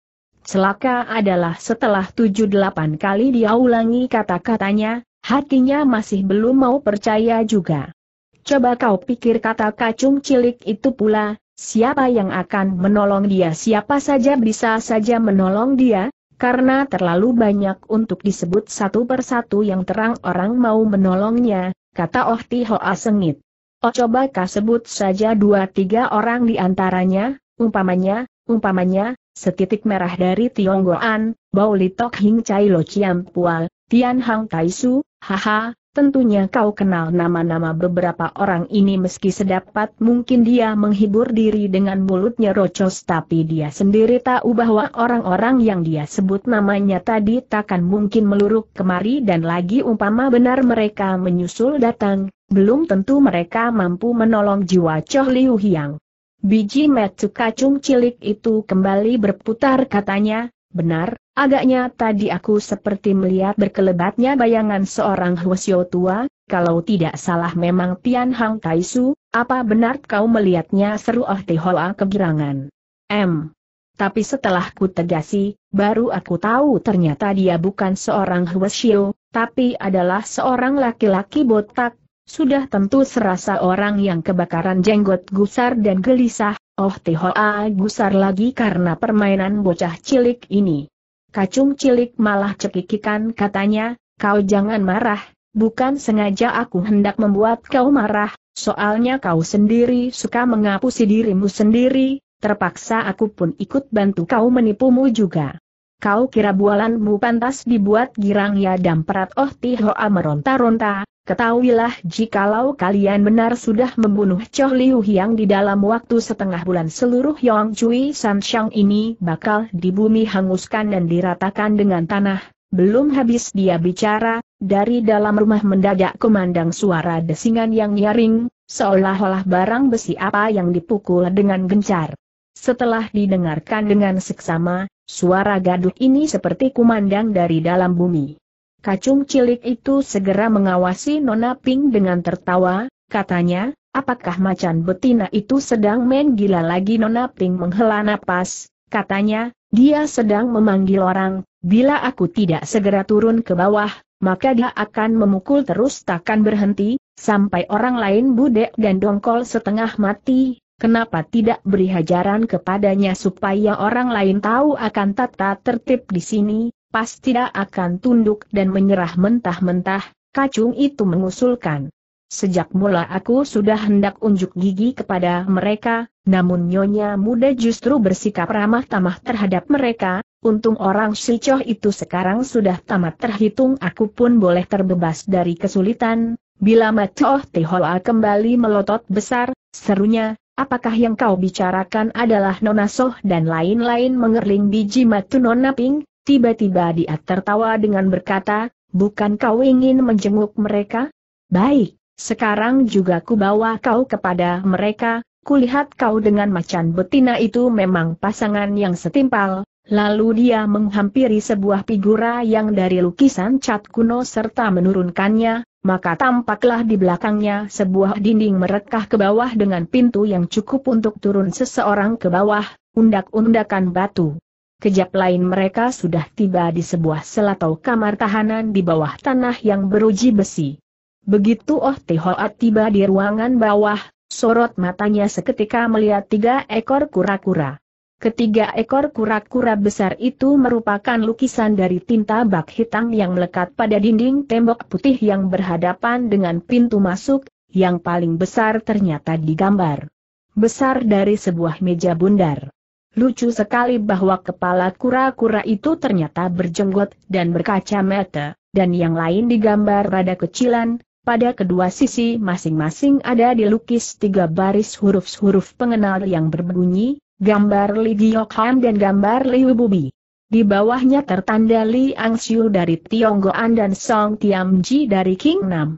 Celaka adalah setelah tujuh delapan kali dia ulangi kata-katanya, hatinya masih belum mau percaya juga. Coba kau pikir kata kacung cilik itu pula, siapa yang akan menolong dia siapa saja bisa saja menolong dia, karena terlalu banyak untuk disebut satu persatu yang terang orang mau menolongnya, kata Oh Tihoa sengit. Oh coba kau sebut saja dua tiga orang di antaranya, umpamanya, umpamanya, setitik merah dari Tionggoan, Li Tok Hing Chai Lo Chiam Pual, Tian Hang Tai Su, haha, tentunya kau kenal nama-nama beberapa orang ini meski sedapat mungkin dia menghibur diri dengan mulutnya rocos tapi dia sendiri tahu bahwa orang-orang yang dia sebut namanya tadi takkan mungkin meluruk kemari dan lagi umpama benar mereka menyusul datang, belum tentu mereka mampu menolong jiwa Choh Liu Hiang. Biji metu kacung cilik itu kembali berputar katanya, benar, agaknya tadi aku seperti melihat berkelebatnya bayangan seorang Huasyo tua, kalau tidak salah memang Tian Hang Taisu, apa benar kau melihatnya seru Oh Tihoa kegirangan. M. Tapi setelah ku tegasi, baru aku tahu ternyata dia bukan seorang Huasyo, tapi adalah seorang laki-laki botak, sudah tentu serasa orang yang kebakaran jenggot gusar dan gelisah, oh Tihoa gusar lagi karena permainan bocah cilik ini. Kacung cilik malah cekikikan katanya, kau jangan marah, bukan sengaja aku hendak membuat kau marah, soalnya kau sendiri suka mengapusi dirimu sendiri, terpaksa aku pun ikut bantu kau menipumu juga kau kira bualanmu pantas dibuat girang ya damperat oh tihoa meronta-ronta, ketahuilah jikalau kalian benar sudah membunuh Choh Liu Hiang di dalam waktu setengah bulan seluruh Yong Cui San Shang ini bakal di bumi hanguskan dan diratakan dengan tanah. Belum habis dia bicara, dari dalam rumah mendadak kumandang suara desingan yang nyaring, seolah-olah barang besi apa yang dipukul dengan gencar. Setelah didengarkan dengan seksama, Suara gaduh ini seperti kumandang dari dalam bumi. Kacung cilik itu segera mengawasi Nona Pink dengan tertawa, katanya, apakah macan betina itu sedang main gila lagi Nona Pink menghela napas, katanya, dia sedang memanggil orang, bila aku tidak segera turun ke bawah, maka dia akan memukul terus takkan berhenti, sampai orang lain budek dan dongkol setengah mati, Kenapa tidak beri hajaran kepadanya supaya orang lain tahu akan tata tertib di sini, pasti tidak akan tunduk dan menyerah mentah-mentah, kacung itu mengusulkan. Sejak mula aku sudah hendak unjuk gigi kepada mereka, namun nyonya muda justru bersikap ramah tamah terhadap mereka, untung orang silcoh itu sekarang sudah tamat terhitung aku pun boleh terbebas dari kesulitan, bila Matoh Tehoa kembali melotot besar, serunya, Apakah yang kau bicarakan adalah Nona Soh dan lain-lain mengerling biji matu Nona Ping? Tiba-tiba dia tertawa dengan berkata, bukan kau ingin menjenguk mereka? Baik, sekarang juga ku bawa kau kepada mereka, kulihat kau dengan macan betina itu memang pasangan yang setimpal. Lalu dia menghampiri sebuah figura yang dari lukisan cat kuno serta menurunkannya, maka tampaklah di belakangnya sebuah dinding merekah ke bawah dengan pintu yang cukup untuk turun seseorang ke bawah, undak-undakan batu. Kejap lain mereka sudah tiba di sebuah selatau kamar tahanan di bawah tanah yang beruji besi. Begitu Oh Tehoat tiba di ruangan bawah, sorot matanya seketika melihat tiga ekor kura-kura. Ketiga ekor kura-kura besar itu merupakan lukisan dari tinta bak hitam yang melekat pada dinding tembok putih yang berhadapan dengan pintu masuk, yang paling besar ternyata digambar. Besar dari sebuah meja bundar. Lucu sekali bahwa kepala kura-kura itu ternyata berjenggot dan berkacamata, dan yang lain digambar rada kecilan, pada kedua sisi masing-masing ada dilukis tiga baris huruf-huruf pengenal yang berbunyi, gambar Li Giokhan dan gambar Li Bubi. Di bawahnya tertanda Li Xiu dari Tionggoan dan Song Tiamji dari King Nam.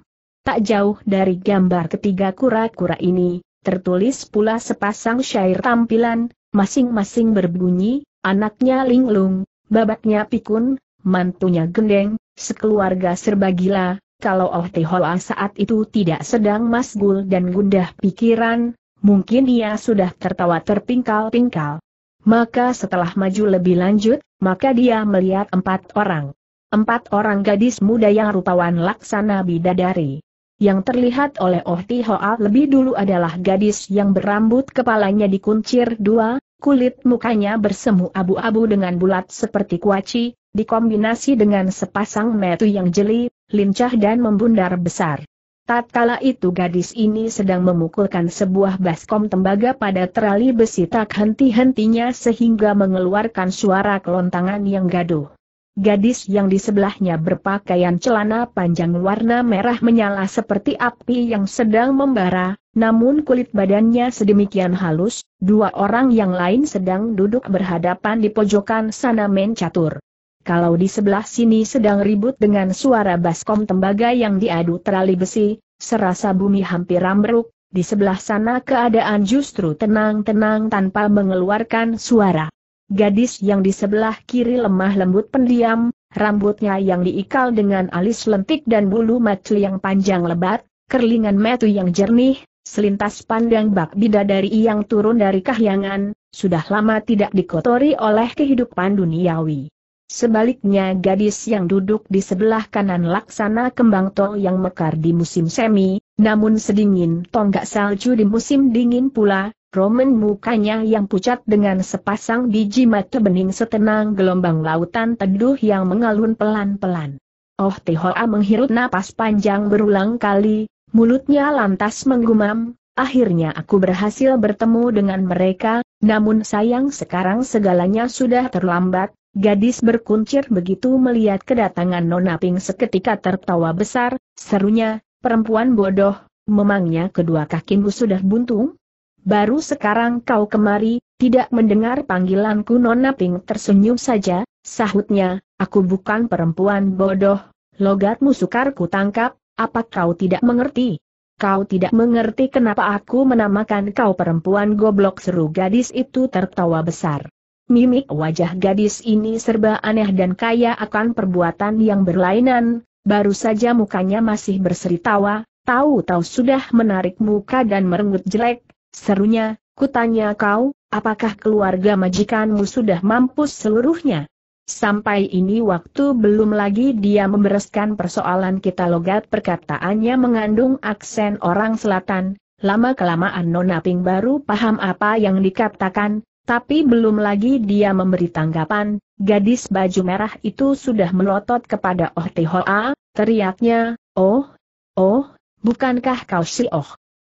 Tak jauh dari gambar ketiga kura-kura ini, tertulis pula sepasang syair tampilan, masing-masing berbunyi, anaknya linglung, babaknya pikun, mantunya gendeng, sekeluarga serba gila, kalau Oh Tehoa saat itu tidak sedang masgul dan gundah pikiran, mungkin ia sudah tertawa terpingkal-pingkal. Maka setelah maju lebih lanjut, maka dia melihat empat orang. Empat orang gadis muda yang rupawan laksana bidadari. Yang terlihat oleh Oh Tihoa lebih dulu adalah gadis yang berambut kepalanya dikuncir dua, kulit mukanya bersemu abu-abu dengan bulat seperti kuaci, dikombinasi dengan sepasang metu yang jeli, lincah dan membundar besar. Tatkala itu gadis ini sedang memukulkan sebuah baskom tembaga pada terali besi tak henti-hentinya sehingga mengeluarkan suara kelontangan yang gaduh. Gadis yang di sebelahnya berpakaian celana panjang warna merah menyala seperti api yang sedang membara, namun kulit badannya sedemikian halus, dua orang yang lain sedang duduk berhadapan di pojokan sana mencatur kalau di sebelah sini sedang ribut dengan suara baskom tembaga yang diadu terali besi, serasa bumi hampir ambruk, di sebelah sana keadaan justru tenang-tenang tanpa mengeluarkan suara. Gadis yang di sebelah kiri lemah lembut pendiam, rambutnya yang diikal dengan alis lentik dan bulu mata yang panjang lebat, kerlingan metu yang jernih, selintas pandang bak bidadari yang turun dari kahyangan, sudah lama tidak dikotori oleh kehidupan duniawi. Sebaliknya gadis yang duduk di sebelah kanan laksana kembang tol yang mekar di musim semi, namun sedingin tonggak salju di musim dingin pula, Roman mukanya yang pucat dengan sepasang biji mata bening setenang gelombang lautan teduh yang mengalun pelan-pelan. Oh Tehoa menghirup napas panjang berulang kali, mulutnya lantas menggumam, akhirnya aku berhasil bertemu dengan mereka, namun sayang sekarang segalanya sudah terlambat, Gadis berkuncir begitu melihat kedatangan Nona Ping seketika tertawa besar, serunya, perempuan bodoh, memangnya kedua kakimu sudah buntung? Baru sekarang kau kemari, tidak mendengar panggilanku Nona Ping tersenyum saja, sahutnya, aku bukan perempuan bodoh, logatmu sukar ku tangkap, apa kau tidak mengerti? Kau tidak mengerti kenapa aku menamakan kau perempuan goblok seru gadis itu tertawa besar. Mimik wajah gadis ini serba aneh dan kaya akan perbuatan yang berlainan, baru saja mukanya masih berseri tawa, tahu-tahu sudah menarik muka dan merenggut jelek, serunya, kutanya kau, apakah keluarga majikanmu sudah mampu seluruhnya? Sampai ini waktu belum lagi dia membereskan persoalan kita logat perkataannya mengandung aksen orang selatan, lama-kelamaan Nona Ping baru paham apa yang dikatakan, tapi belum lagi dia memberi tanggapan, gadis baju merah itu sudah melotot kepada Oh Tihoa, teriaknya, Oh, oh, bukankah kau si Oh?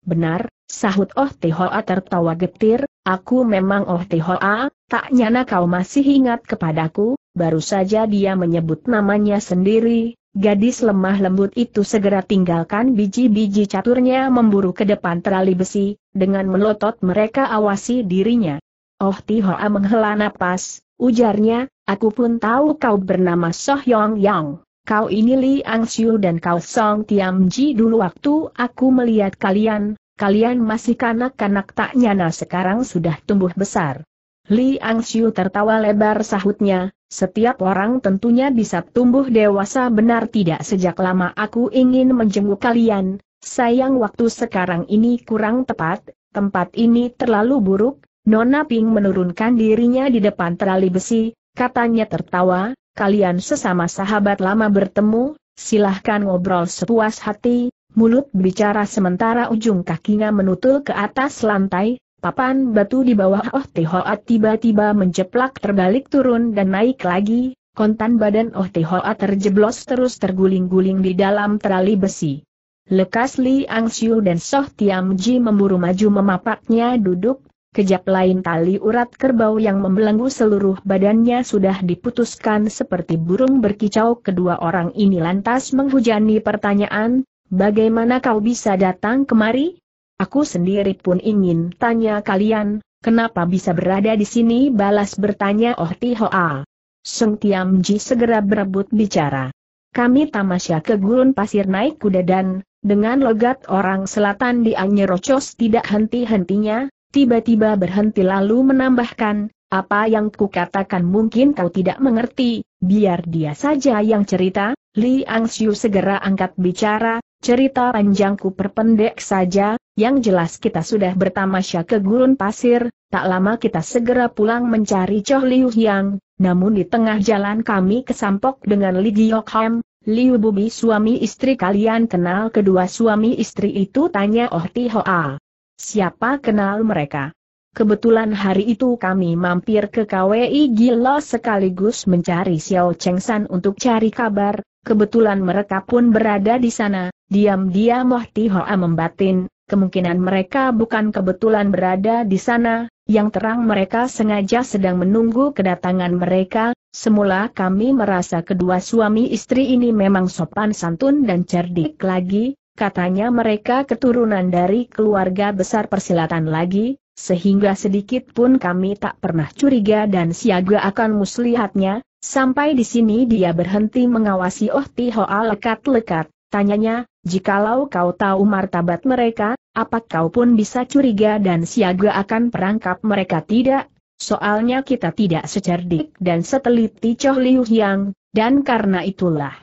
Benar, sahut Oh Tihoa tertawa getir, aku memang Oh Tihoa, tak nyana kau masih ingat kepadaku, baru saja dia menyebut namanya sendiri, Gadis lemah lembut itu segera tinggalkan biji-biji caturnya memburu ke depan terali besi, dengan melotot mereka awasi dirinya. Oh Tihoa menghela napas, ujarnya, aku pun tahu kau bernama Soh Yong Yang. Kau ini Li Ang Siu dan kau Song Tiam Ji dulu waktu aku melihat kalian, kalian masih kanak-kanak tak nyana sekarang sudah tumbuh besar. Li Ang Siu tertawa lebar sahutnya, setiap orang tentunya bisa tumbuh dewasa benar tidak sejak lama aku ingin menjenguk kalian, sayang waktu sekarang ini kurang tepat, tempat ini terlalu buruk, Nona Ping menurunkan dirinya di depan terali besi, katanya tertawa, kalian sesama sahabat lama bertemu, silahkan ngobrol sepuas hati, mulut bicara sementara ujung kakinya menutul ke atas lantai, papan batu di bawah Oh Tihoat tiba-tiba menjeplak terbalik turun dan naik lagi, kontan badan Oh Tihoat terjeblos terus terguling-guling di dalam terali besi. Lekas Li Angsiu dan Soh Muji memburu maju memapaknya duduk, Kejap lain tali urat kerbau yang membelenggu seluruh badannya sudah diputuskan seperti burung berkicau kedua orang ini lantas menghujani pertanyaan, bagaimana kau bisa datang kemari? Aku sendiri pun ingin tanya kalian, kenapa bisa berada di sini balas bertanya Oh Tihoa. Seng Tiam Ji segera berebut bicara. Kami tamasya ke gurun pasir naik kuda dan, dengan logat orang selatan di Anyerocos tidak henti-hentinya, tiba-tiba berhenti lalu menambahkan, apa yang kukatakan mungkin kau tidak mengerti, biar dia saja yang cerita, Li Angsiu segera angkat bicara, cerita panjangku perpendek saja, yang jelas kita sudah bertamasya ke gurun pasir, tak lama kita segera pulang mencari Choh Liu Hyang, namun di tengah jalan kami kesampok dengan Li Giok Ham, Liu Bubi suami istri kalian kenal kedua suami istri itu tanya Oh Ti Hoa. Siapa kenal mereka? Kebetulan hari itu kami mampir ke KWI Gilo sekaligus mencari Xiao Cheng San untuk cari kabar, kebetulan mereka pun berada di sana, diam-diam Moh Tihoa membatin, kemungkinan mereka bukan kebetulan berada di sana, yang terang mereka sengaja sedang menunggu kedatangan mereka, semula kami merasa kedua suami istri ini memang sopan santun dan cerdik lagi, Katanya mereka keturunan dari keluarga besar persilatan lagi, sehingga sedikit pun kami tak pernah curiga dan siaga akan muslihatnya, sampai di sini dia berhenti mengawasi Oh Tihoa lekat-lekat, tanyanya, jikalau kau tahu martabat mereka, apa kau pun bisa curiga dan siaga akan perangkap mereka tidak? Soalnya kita tidak secerdik dan seteliti Choh Liu Yang, dan karena itulah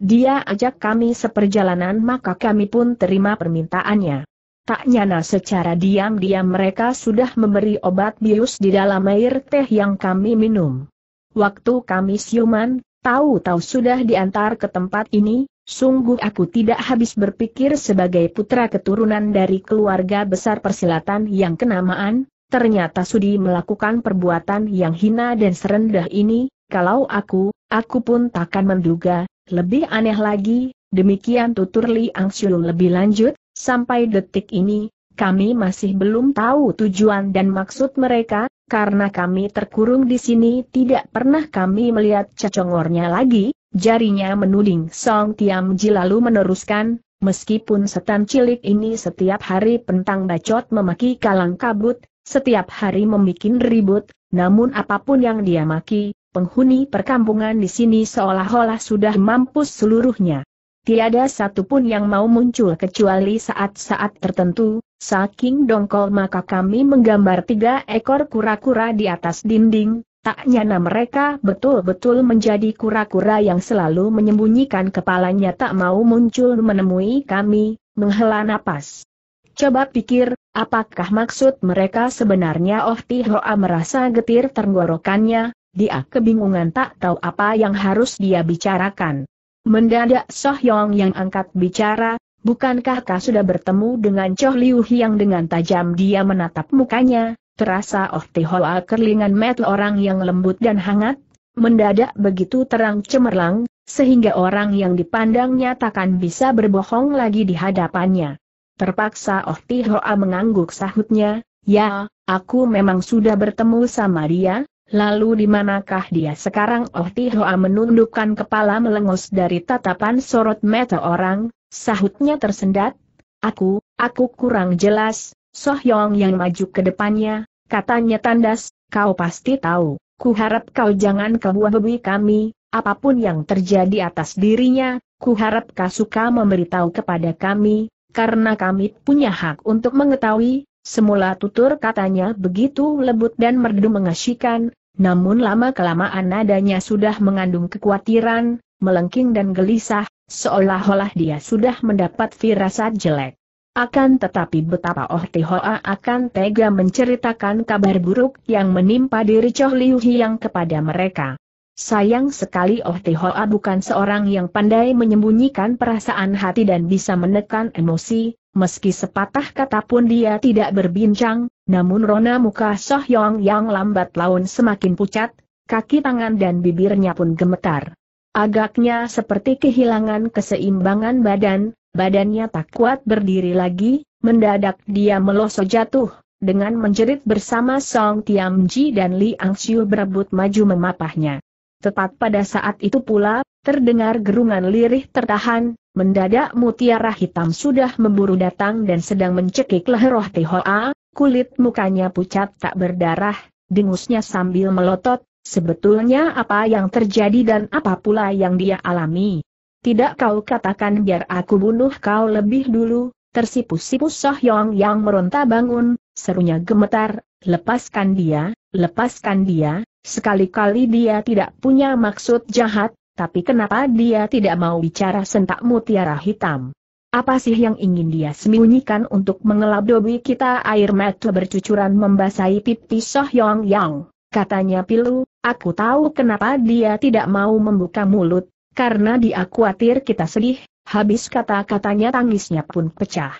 dia ajak kami seperjalanan maka kami pun terima permintaannya. Tak nyana secara diam-diam mereka sudah memberi obat bius di dalam air teh yang kami minum. Waktu kami siuman, tahu-tahu sudah diantar ke tempat ini, sungguh aku tidak habis berpikir sebagai putra keturunan dari keluarga besar persilatan yang kenamaan, ternyata Sudi melakukan perbuatan yang hina dan serendah ini, kalau aku, aku pun takkan menduga, lebih aneh lagi, demikian tutur Li Ang Angsiu lebih lanjut, sampai detik ini, kami masih belum tahu tujuan dan maksud mereka, karena kami terkurung di sini tidak pernah kami melihat cecongornya lagi, jarinya menuding Song Tiam Ji lalu meneruskan, meskipun setan cilik ini setiap hari pentang bacot memaki kalang kabut, setiap hari membuat ribut, namun apapun yang dia maki, penghuni perkampungan di sini seolah-olah sudah mampus seluruhnya. Tiada satupun yang mau muncul kecuali saat-saat tertentu, saking dongkol maka kami menggambar tiga ekor kura-kura di atas dinding, tak nyana mereka betul-betul menjadi kura-kura yang selalu menyembunyikan kepalanya tak mau muncul menemui kami, menghela nafas. Coba pikir, apakah maksud mereka sebenarnya Oh Tihoa merasa getir tenggorokannya, dia kebingungan tak tahu apa yang harus dia bicarakan. Mendadak Sohyong yang angkat bicara, bukankah kau sudah bertemu dengan Choh Liu Yang dengan tajam dia menatap mukanya, terasa Oh Tihoa kerlingan mata orang yang lembut dan hangat, mendadak begitu terang cemerlang, sehingga orang yang dipandangnya takkan bisa berbohong lagi di hadapannya. Terpaksa Oh Tihoa mengangguk sahutnya, ya, aku memang sudah bertemu sama dia, Lalu di manakah dia sekarang Oh Tihoa menundukkan kepala melengos dari tatapan sorot mata orang, sahutnya tersendat. Aku, aku kurang jelas, Sohyong yang maju ke depannya, katanya tandas, kau pasti tahu, kuharap kau jangan kebuah-bebi kami, apapun yang terjadi atas dirinya, kuharap kau suka memberitahu kepada kami, karena kami punya hak untuk mengetahui, Semula tutur katanya begitu lembut dan merdu mengasyikan, namun lama-kelamaan nadanya sudah mengandung kekhawatiran, melengking dan gelisah, seolah-olah dia sudah mendapat firasat jelek. Akan tetapi betapa Oh Tihoa akan tega menceritakan kabar buruk yang menimpa diri Choh Liu Hiang kepada mereka. Sayang sekali Oh Tihoa bukan seorang yang pandai menyembunyikan perasaan hati dan bisa menekan emosi, Meski sepatah kata pun dia tidak berbincang, namun rona muka Sohyong yang lambat laun semakin pucat, kaki tangan dan bibirnya pun gemetar. Agaknya seperti kehilangan keseimbangan badan, badannya tak kuat berdiri lagi, mendadak dia meloso jatuh, dengan menjerit bersama Song Tiamji dan Li Siu berebut maju memapahnya. Tepat pada saat itu pula, terdengar gerungan lirih tertahan, Mendadak mutiara hitam sudah memburu datang dan sedang mencekik leher roh Tihoa, kulit mukanya pucat tak berdarah, dengusnya sambil melotot, sebetulnya apa yang terjadi dan apa pula yang dia alami. Tidak kau katakan biar aku bunuh kau lebih dulu, tersipu-sipu Yong yang meronta bangun, serunya gemetar, lepaskan dia, lepaskan dia, sekali-kali dia tidak punya maksud jahat, tapi kenapa dia tidak mau bicara sentak mutiara hitam? Apa sih yang ingin dia sembunyikan untuk mengelap dobi kita air mata bercucuran membasahi pipi Sohyong Yang? Katanya Pilu, aku tahu kenapa dia tidak mau membuka mulut, karena dia khawatir kita sedih, habis kata-katanya tangisnya pun pecah.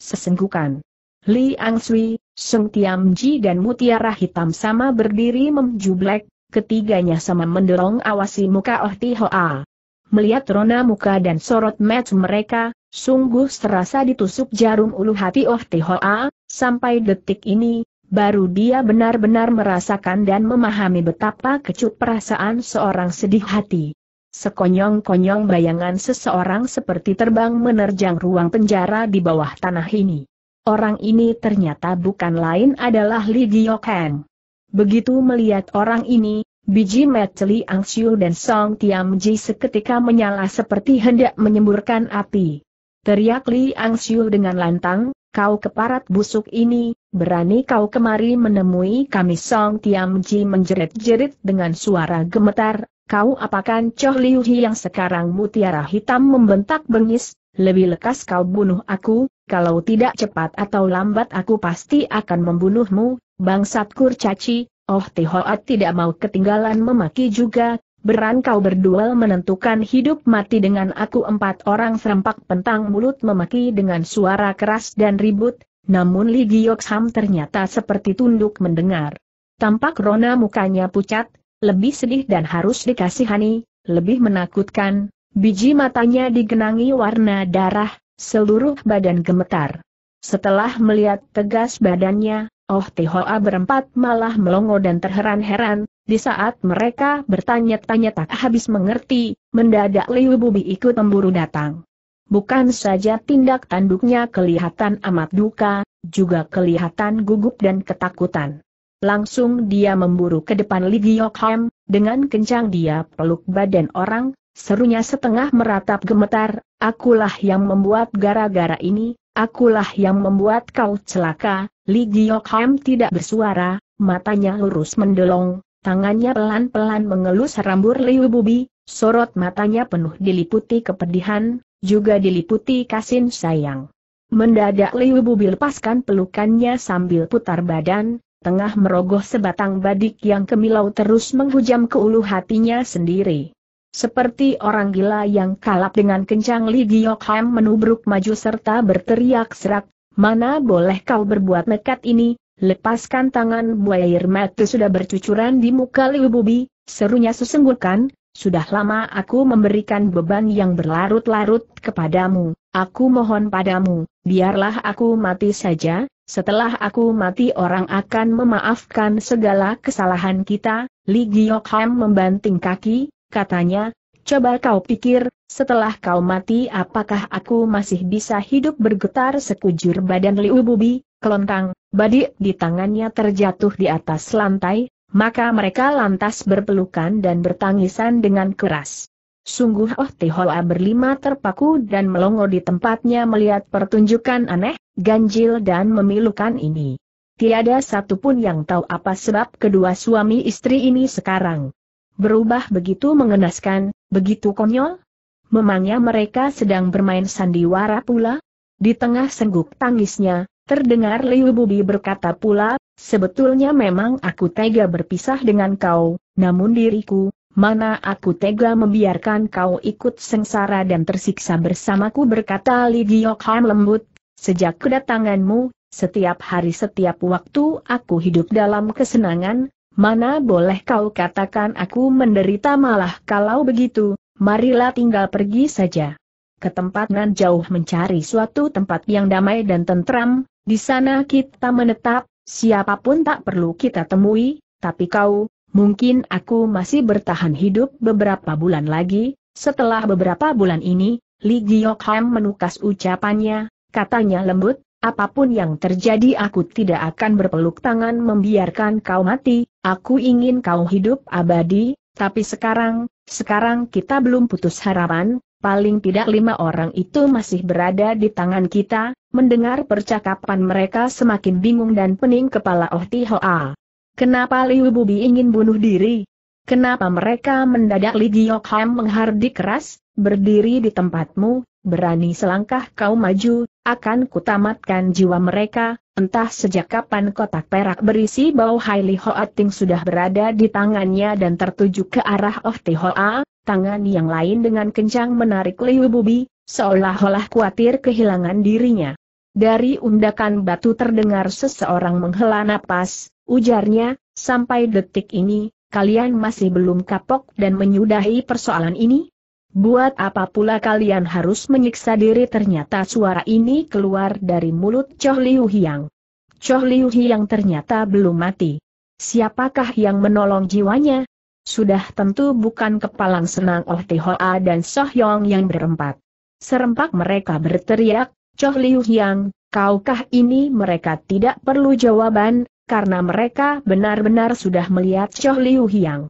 Sesenggukan. Li Angsui, Sung Tiam Ji dan Mutiara Hitam sama berdiri memjublek, ketiganya sama mendorong awasi muka Oh Tihoa. Melihat rona muka dan sorot match mereka, sungguh serasa ditusuk jarum ulu hati Oh Tihoa, sampai detik ini, baru dia benar-benar merasakan dan memahami betapa kecut perasaan seorang sedih hati. Sekonyong-konyong bayangan seseorang seperti terbang menerjang ruang penjara di bawah tanah ini. Orang ini ternyata bukan lain adalah Li Giokeng. Begitu melihat orang ini, biji meteli Siu dan Song Tiam Ji seketika menyala seperti hendak menyemburkan api. Teriak Li Siu dengan lantang, kau keparat busuk ini, berani kau kemari menemui kami Song Tiam Ji menjerit-jerit dengan suara gemetar, kau apakan Choh Liu Hi yang sekarang mutiara hitam membentak bengis, lebih lekas kau bunuh aku, kalau tidak cepat atau lambat aku pasti akan membunuhmu, Bangsat kurcaci, Oh Tihoat tidak mau ketinggalan memaki juga, beran kau berduel menentukan hidup mati dengan aku empat orang serempak pentang mulut memaki dengan suara keras dan ribut, namun Li Giyoksham ternyata seperti tunduk mendengar. Tampak Rona mukanya pucat, lebih sedih dan harus dikasihani, lebih menakutkan, biji matanya digenangi warna darah, seluruh badan gemetar. Setelah melihat tegas badannya, Oh Tihoa berempat malah melongo dan terheran-heran, di saat mereka bertanya-tanya tak habis mengerti, mendadak Liu Bubi ikut memburu datang. Bukan saja tindak tanduknya kelihatan amat duka, juga kelihatan gugup dan ketakutan. Langsung dia memburu ke depan Li Gyokham, dengan kencang dia peluk badan orang, serunya setengah meratap gemetar, akulah yang membuat gara-gara ini, Akulah yang membuat kau celaka, Li Giokham tidak bersuara, matanya lurus mendelong, tangannya pelan-pelan mengelus rambut Liu Bubi, sorot matanya penuh diliputi kepedihan, juga diliputi kasin sayang. Mendadak Liu Bubi lepaskan pelukannya sambil putar badan, tengah merogoh sebatang badik yang kemilau terus menghujam ke ulu hatinya sendiri. Seperti orang gila yang kalap dengan kencang Li Gyokham menubruk maju serta berteriak serak, mana boleh kau berbuat nekat ini, lepaskan tangan buair mata sudah bercucuran di muka Liu Bubi, serunya sesenggulkan. sudah lama aku memberikan beban yang berlarut-larut kepadamu, aku mohon padamu, biarlah aku mati saja, setelah aku mati orang akan memaafkan segala kesalahan kita, Li Gyokham membanting kaki, katanya, coba kau pikir, setelah kau mati apakah aku masih bisa hidup bergetar sekujur badan Liu Bubi, kelontang, badik di tangannya terjatuh di atas lantai, maka mereka lantas berpelukan dan bertangisan dengan keras. Sungguh Oh Tihoa berlima terpaku dan melongo di tempatnya melihat pertunjukan aneh, ganjil dan memilukan ini. Tiada satupun yang tahu apa sebab kedua suami istri ini sekarang berubah begitu mengenaskan, begitu konyol? Memangnya mereka sedang bermain sandiwara pula? Di tengah sengguk tangisnya, terdengar Liu Bubi berkata pula, sebetulnya memang aku tega berpisah dengan kau, namun diriku, mana aku tega membiarkan kau ikut sengsara dan tersiksa bersamaku berkata Li Giokhan lembut, sejak kedatanganmu, setiap hari setiap waktu aku hidup dalam kesenangan, Mana boleh kau katakan aku menderita malah kalau begitu, marilah tinggal pergi saja. Ke tempat nan jauh mencari suatu tempat yang damai dan tentram, di sana kita menetap, siapapun tak perlu kita temui, tapi kau, mungkin aku masih bertahan hidup beberapa bulan lagi, setelah beberapa bulan ini, Li Gyokham menukas ucapannya, katanya lembut, apapun yang terjadi aku tidak akan berpeluk tangan membiarkan kau mati, aku ingin kau hidup abadi, tapi sekarang, sekarang kita belum putus harapan, paling tidak lima orang itu masih berada di tangan kita, mendengar percakapan mereka semakin bingung dan pening kepala Oh Tihoa. Kenapa Liu Bubi ingin bunuh diri? Kenapa mereka mendadak Li Giok Ham menghardik keras, berdiri di tempatmu, berani selangkah kau maju, akan kutamatkan jiwa mereka, entah sejak kapan kotak perak berisi bau Hai Li Hoa sudah berada di tangannya dan tertuju ke arah Oh Ti Hoa, tangan yang lain dengan kencang menarik Liu Bubi, seolah-olah khawatir kehilangan dirinya. Dari undakan batu terdengar seseorang menghela napas, ujarnya, sampai detik ini, kalian masih belum kapok dan menyudahi persoalan ini? Buat apa pula kalian harus menyiksa diri ternyata suara ini keluar dari mulut Choh Liu Hiang. Choh Liu Hiang ternyata belum mati. Siapakah yang menolong jiwanya? Sudah tentu bukan kepalang senang Oh Tihoa dan Soh yang berempat. Serempak mereka berteriak, Choh Liu Hiang, kaukah ini mereka tidak perlu jawaban, karena mereka benar-benar sudah melihat Choh Liu Hiang.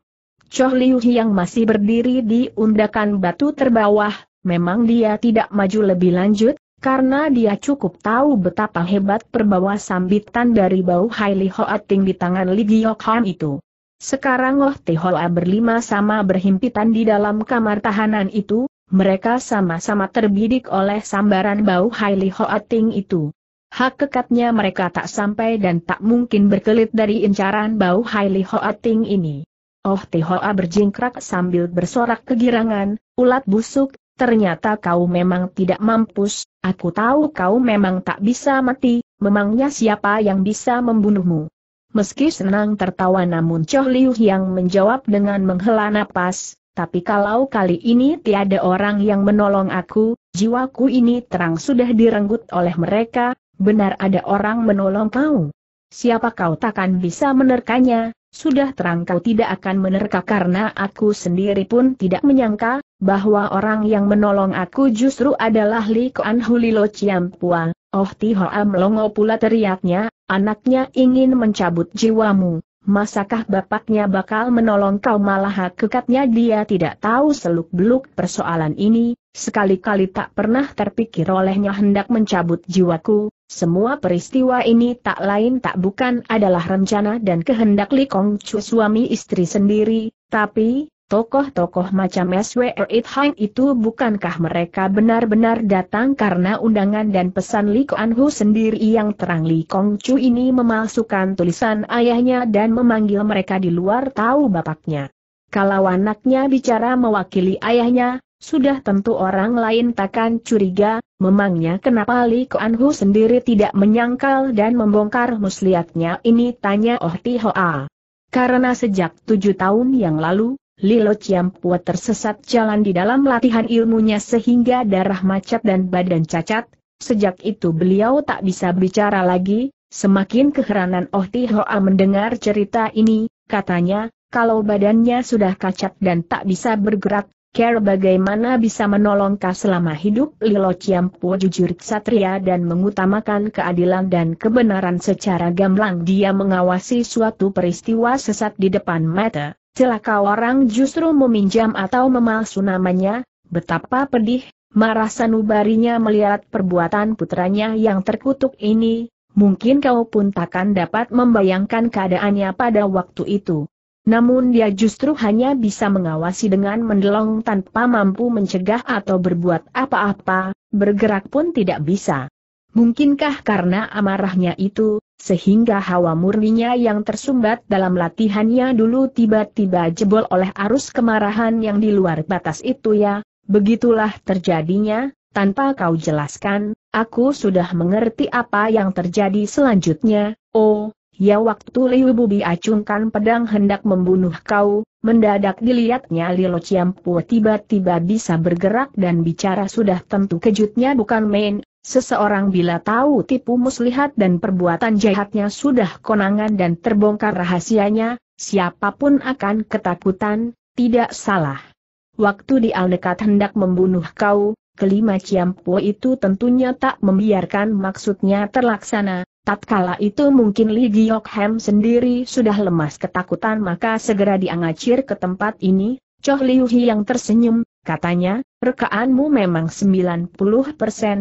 Choh Liu yang masih berdiri di undakan batu terbawah, memang dia tidak maju lebih lanjut, karena dia cukup tahu betapa hebat perbawa sambitan dari bau Hai Li Hoa di tangan Li Giok Han itu. Sekarang Loh Tihoa berlima sama berhimpitan di dalam kamar tahanan itu, mereka sama-sama terbidik oleh sambaran bau Hai Li Hoa itu. Hak kekatnya mereka tak sampai dan tak mungkin berkelit dari incaran bau Hai Li Hoa ini. Oh Tehoa berjingkrak sambil bersorak kegirangan, ulat busuk, ternyata kau memang tidak mampus, aku tahu kau memang tak bisa mati, memangnya siapa yang bisa membunuhmu. Meski senang tertawa namun Choh Liu yang menjawab dengan menghela napas, tapi kalau kali ini tiada orang yang menolong aku, jiwaku ini terang sudah direnggut oleh mereka, benar ada orang menolong kau. Siapa kau takkan bisa menerkanya, sudah terang kau tidak akan menerka karena aku sendiri pun tidak menyangka, bahwa orang yang menolong aku justru adalah Li Kuan Hulilo Ciampua. Oh Am Longo pula teriaknya, anaknya ingin mencabut jiwamu. Masakah bapaknya bakal menolong kau malah kekatnya dia tidak tahu seluk-beluk persoalan ini, sekali-kali tak pernah terpikir olehnya hendak mencabut jiwaku, semua peristiwa ini tak lain tak bukan adalah rencana dan kehendak Li Kong Chu suami istri sendiri, tapi, tokoh-tokoh macam SWR It Hang itu bukankah mereka benar-benar datang karena undangan dan pesan Li Kong Hu sendiri yang terang Li Kong Chu ini memalsukan tulisan ayahnya dan memanggil mereka di luar tahu bapaknya. Kalau anaknya bicara mewakili ayahnya, sudah tentu orang lain takkan curiga, memangnya kenapa Li Kuan sendiri tidak menyangkal dan membongkar muslihatnya ini tanya Oh Ti Hoa. Karena sejak tujuh tahun yang lalu, Lilo Ciampua tersesat jalan di dalam latihan ilmunya sehingga darah macet dan badan cacat, sejak itu beliau tak bisa bicara lagi, semakin keheranan Oh Ti Hoa mendengar cerita ini, katanya, kalau badannya sudah kacat dan tak bisa bergerak, Care bagaimana bisa menolongkah selama hidup Lilo Ciampu jujur ksatria dan mengutamakan keadilan dan kebenaran secara gamblang dia mengawasi suatu peristiwa sesat di depan mata, celaka orang justru meminjam atau memalsu namanya, betapa pedih, marah sanubarinya melihat perbuatan putranya yang terkutuk ini, mungkin kau pun takkan dapat membayangkan keadaannya pada waktu itu. Namun dia justru hanya bisa mengawasi dengan mendelong tanpa mampu mencegah atau berbuat apa-apa, bergerak pun tidak bisa. Mungkinkah karena amarahnya itu, sehingga hawa murninya yang tersumbat dalam latihannya dulu tiba-tiba jebol oleh arus kemarahan yang di luar batas itu ya, begitulah terjadinya, tanpa kau jelaskan, aku sudah mengerti apa yang terjadi selanjutnya, oh, Ya waktu Liu Bubi acungkan pedang hendak membunuh kau, mendadak dilihatnya Lilo Ciampu tiba-tiba bisa bergerak dan bicara sudah tentu kejutnya bukan main, seseorang bila tahu tipu muslihat dan perbuatan jahatnya sudah konangan dan terbongkar rahasianya, siapapun akan ketakutan, tidak salah. Waktu di dekat hendak membunuh kau, kelima Ciampo itu tentunya tak membiarkan maksudnya terlaksana, tatkala itu mungkin Li Hem sendiri sudah lemas ketakutan maka segera diangacir ke tempat ini, Choh Liu Hi yang tersenyum, katanya, rekaanmu memang 90%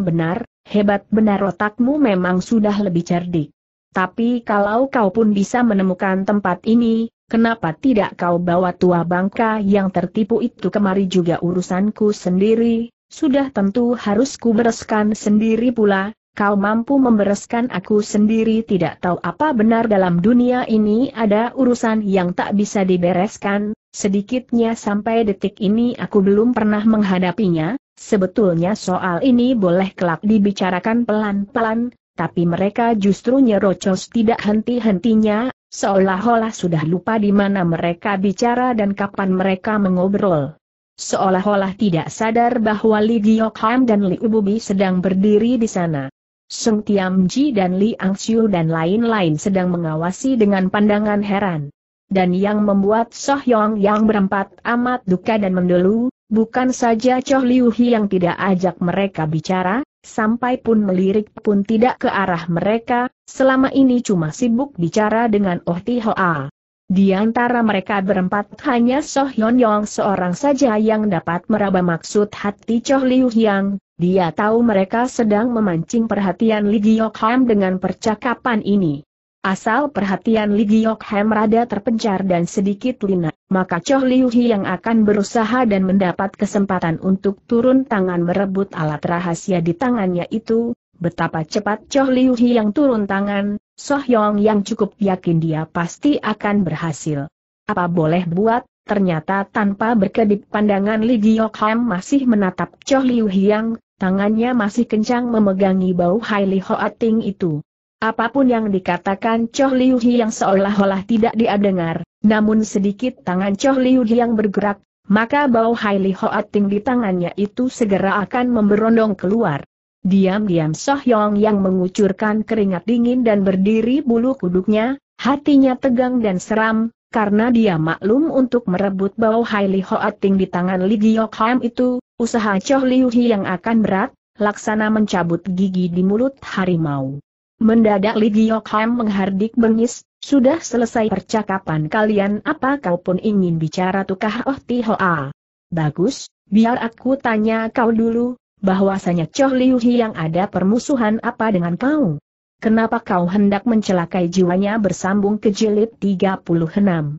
benar, hebat benar otakmu memang sudah lebih cerdik. Tapi kalau kau pun bisa menemukan tempat ini, kenapa tidak kau bawa tua bangka yang tertipu itu kemari juga urusanku sendiri, sudah tentu harus bereskan sendiri pula, kau mampu membereskan aku sendiri tidak tahu apa benar dalam dunia ini ada urusan yang tak bisa dibereskan, sedikitnya sampai detik ini aku belum pernah menghadapinya, sebetulnya soal ini boleh kelak dibicarakan pelan-pelan, tapi mereka justru nyerocos tidak henti-hentinya, seolah-olah sudah lupa di mana mereka bicara dan kapan mereka mengobrol seolah-olah tidak sadar bahwa Li Gyokham dan Li Ububi sedang berdiri di sana. Sung Ji dan Li Siu dan lain-lain sedang mengawasi dengan pandangan heran. Dan yang membuat Soh Yong yang berempat amat duka dan mendelu, bukan saja Choh Liu Hi yang tidak ajak mereka bicara, sampai pun melirik pun tidak ke arah mereka, selama ini cuma sibuk bicara dengan Oh Ti Hoa. Di antara mereka berempat hanya Soh Hyun Yong seorang saja yang dapat meraba maksud hati Choh Liu Hyang, dia tahu mereka sedang memancing perhatian Li Giok Ham dengan percakapan ini. Asal perhatian Li Giok Ham rada terpencar dan sedikit lina, maka Choh Liu Hyang akan berusaha dan mendapat kesempatan untuk turun tangan merebut alat rahasia di tangannya itu, Betapa cepat Choh Liu yang turun tangan, Soh Yong yang cukup yakin dia pasti akan berhasil. Apa boleh buat, ternyata tanpa berkedip pandangan Li Giok Ham masih menatap Choh Liu yang tangannya masih kencang memegangi bau Hai Li Hoating itu. Apapun yang dikatakan Choh Liu yang seolah-olah tidak diadengar, namun sedikit tangan Choh Liu yang bergerak, maka bau Hai Li Hoating di tangannya itu segera akan memberondong keluar. Diam-diam Sohyong yang mengucurkan keringat dingin dan berdiri bulu kuduknya, hatinya tegang dan seram, karena dia maklum untuk merebut bau Hai Li Hoating di tangan Li Giok Ham itu, usaha Choh Liu Hi yang akan berat, laksana mencabut gigi di mulut harimau. Mendadak Li Giok Ham menghardik bengis, sudah selesai percakapan kalian apa kau pun ingin bicara tukah oh ti hoa. Bagus, biar aku tanya kau dulu, bahwasanya Choh Liu yang ada permusuhan apa dengan kau? Kenapa kau hendak mencelakai jiwanya bersambung ke jilid 36?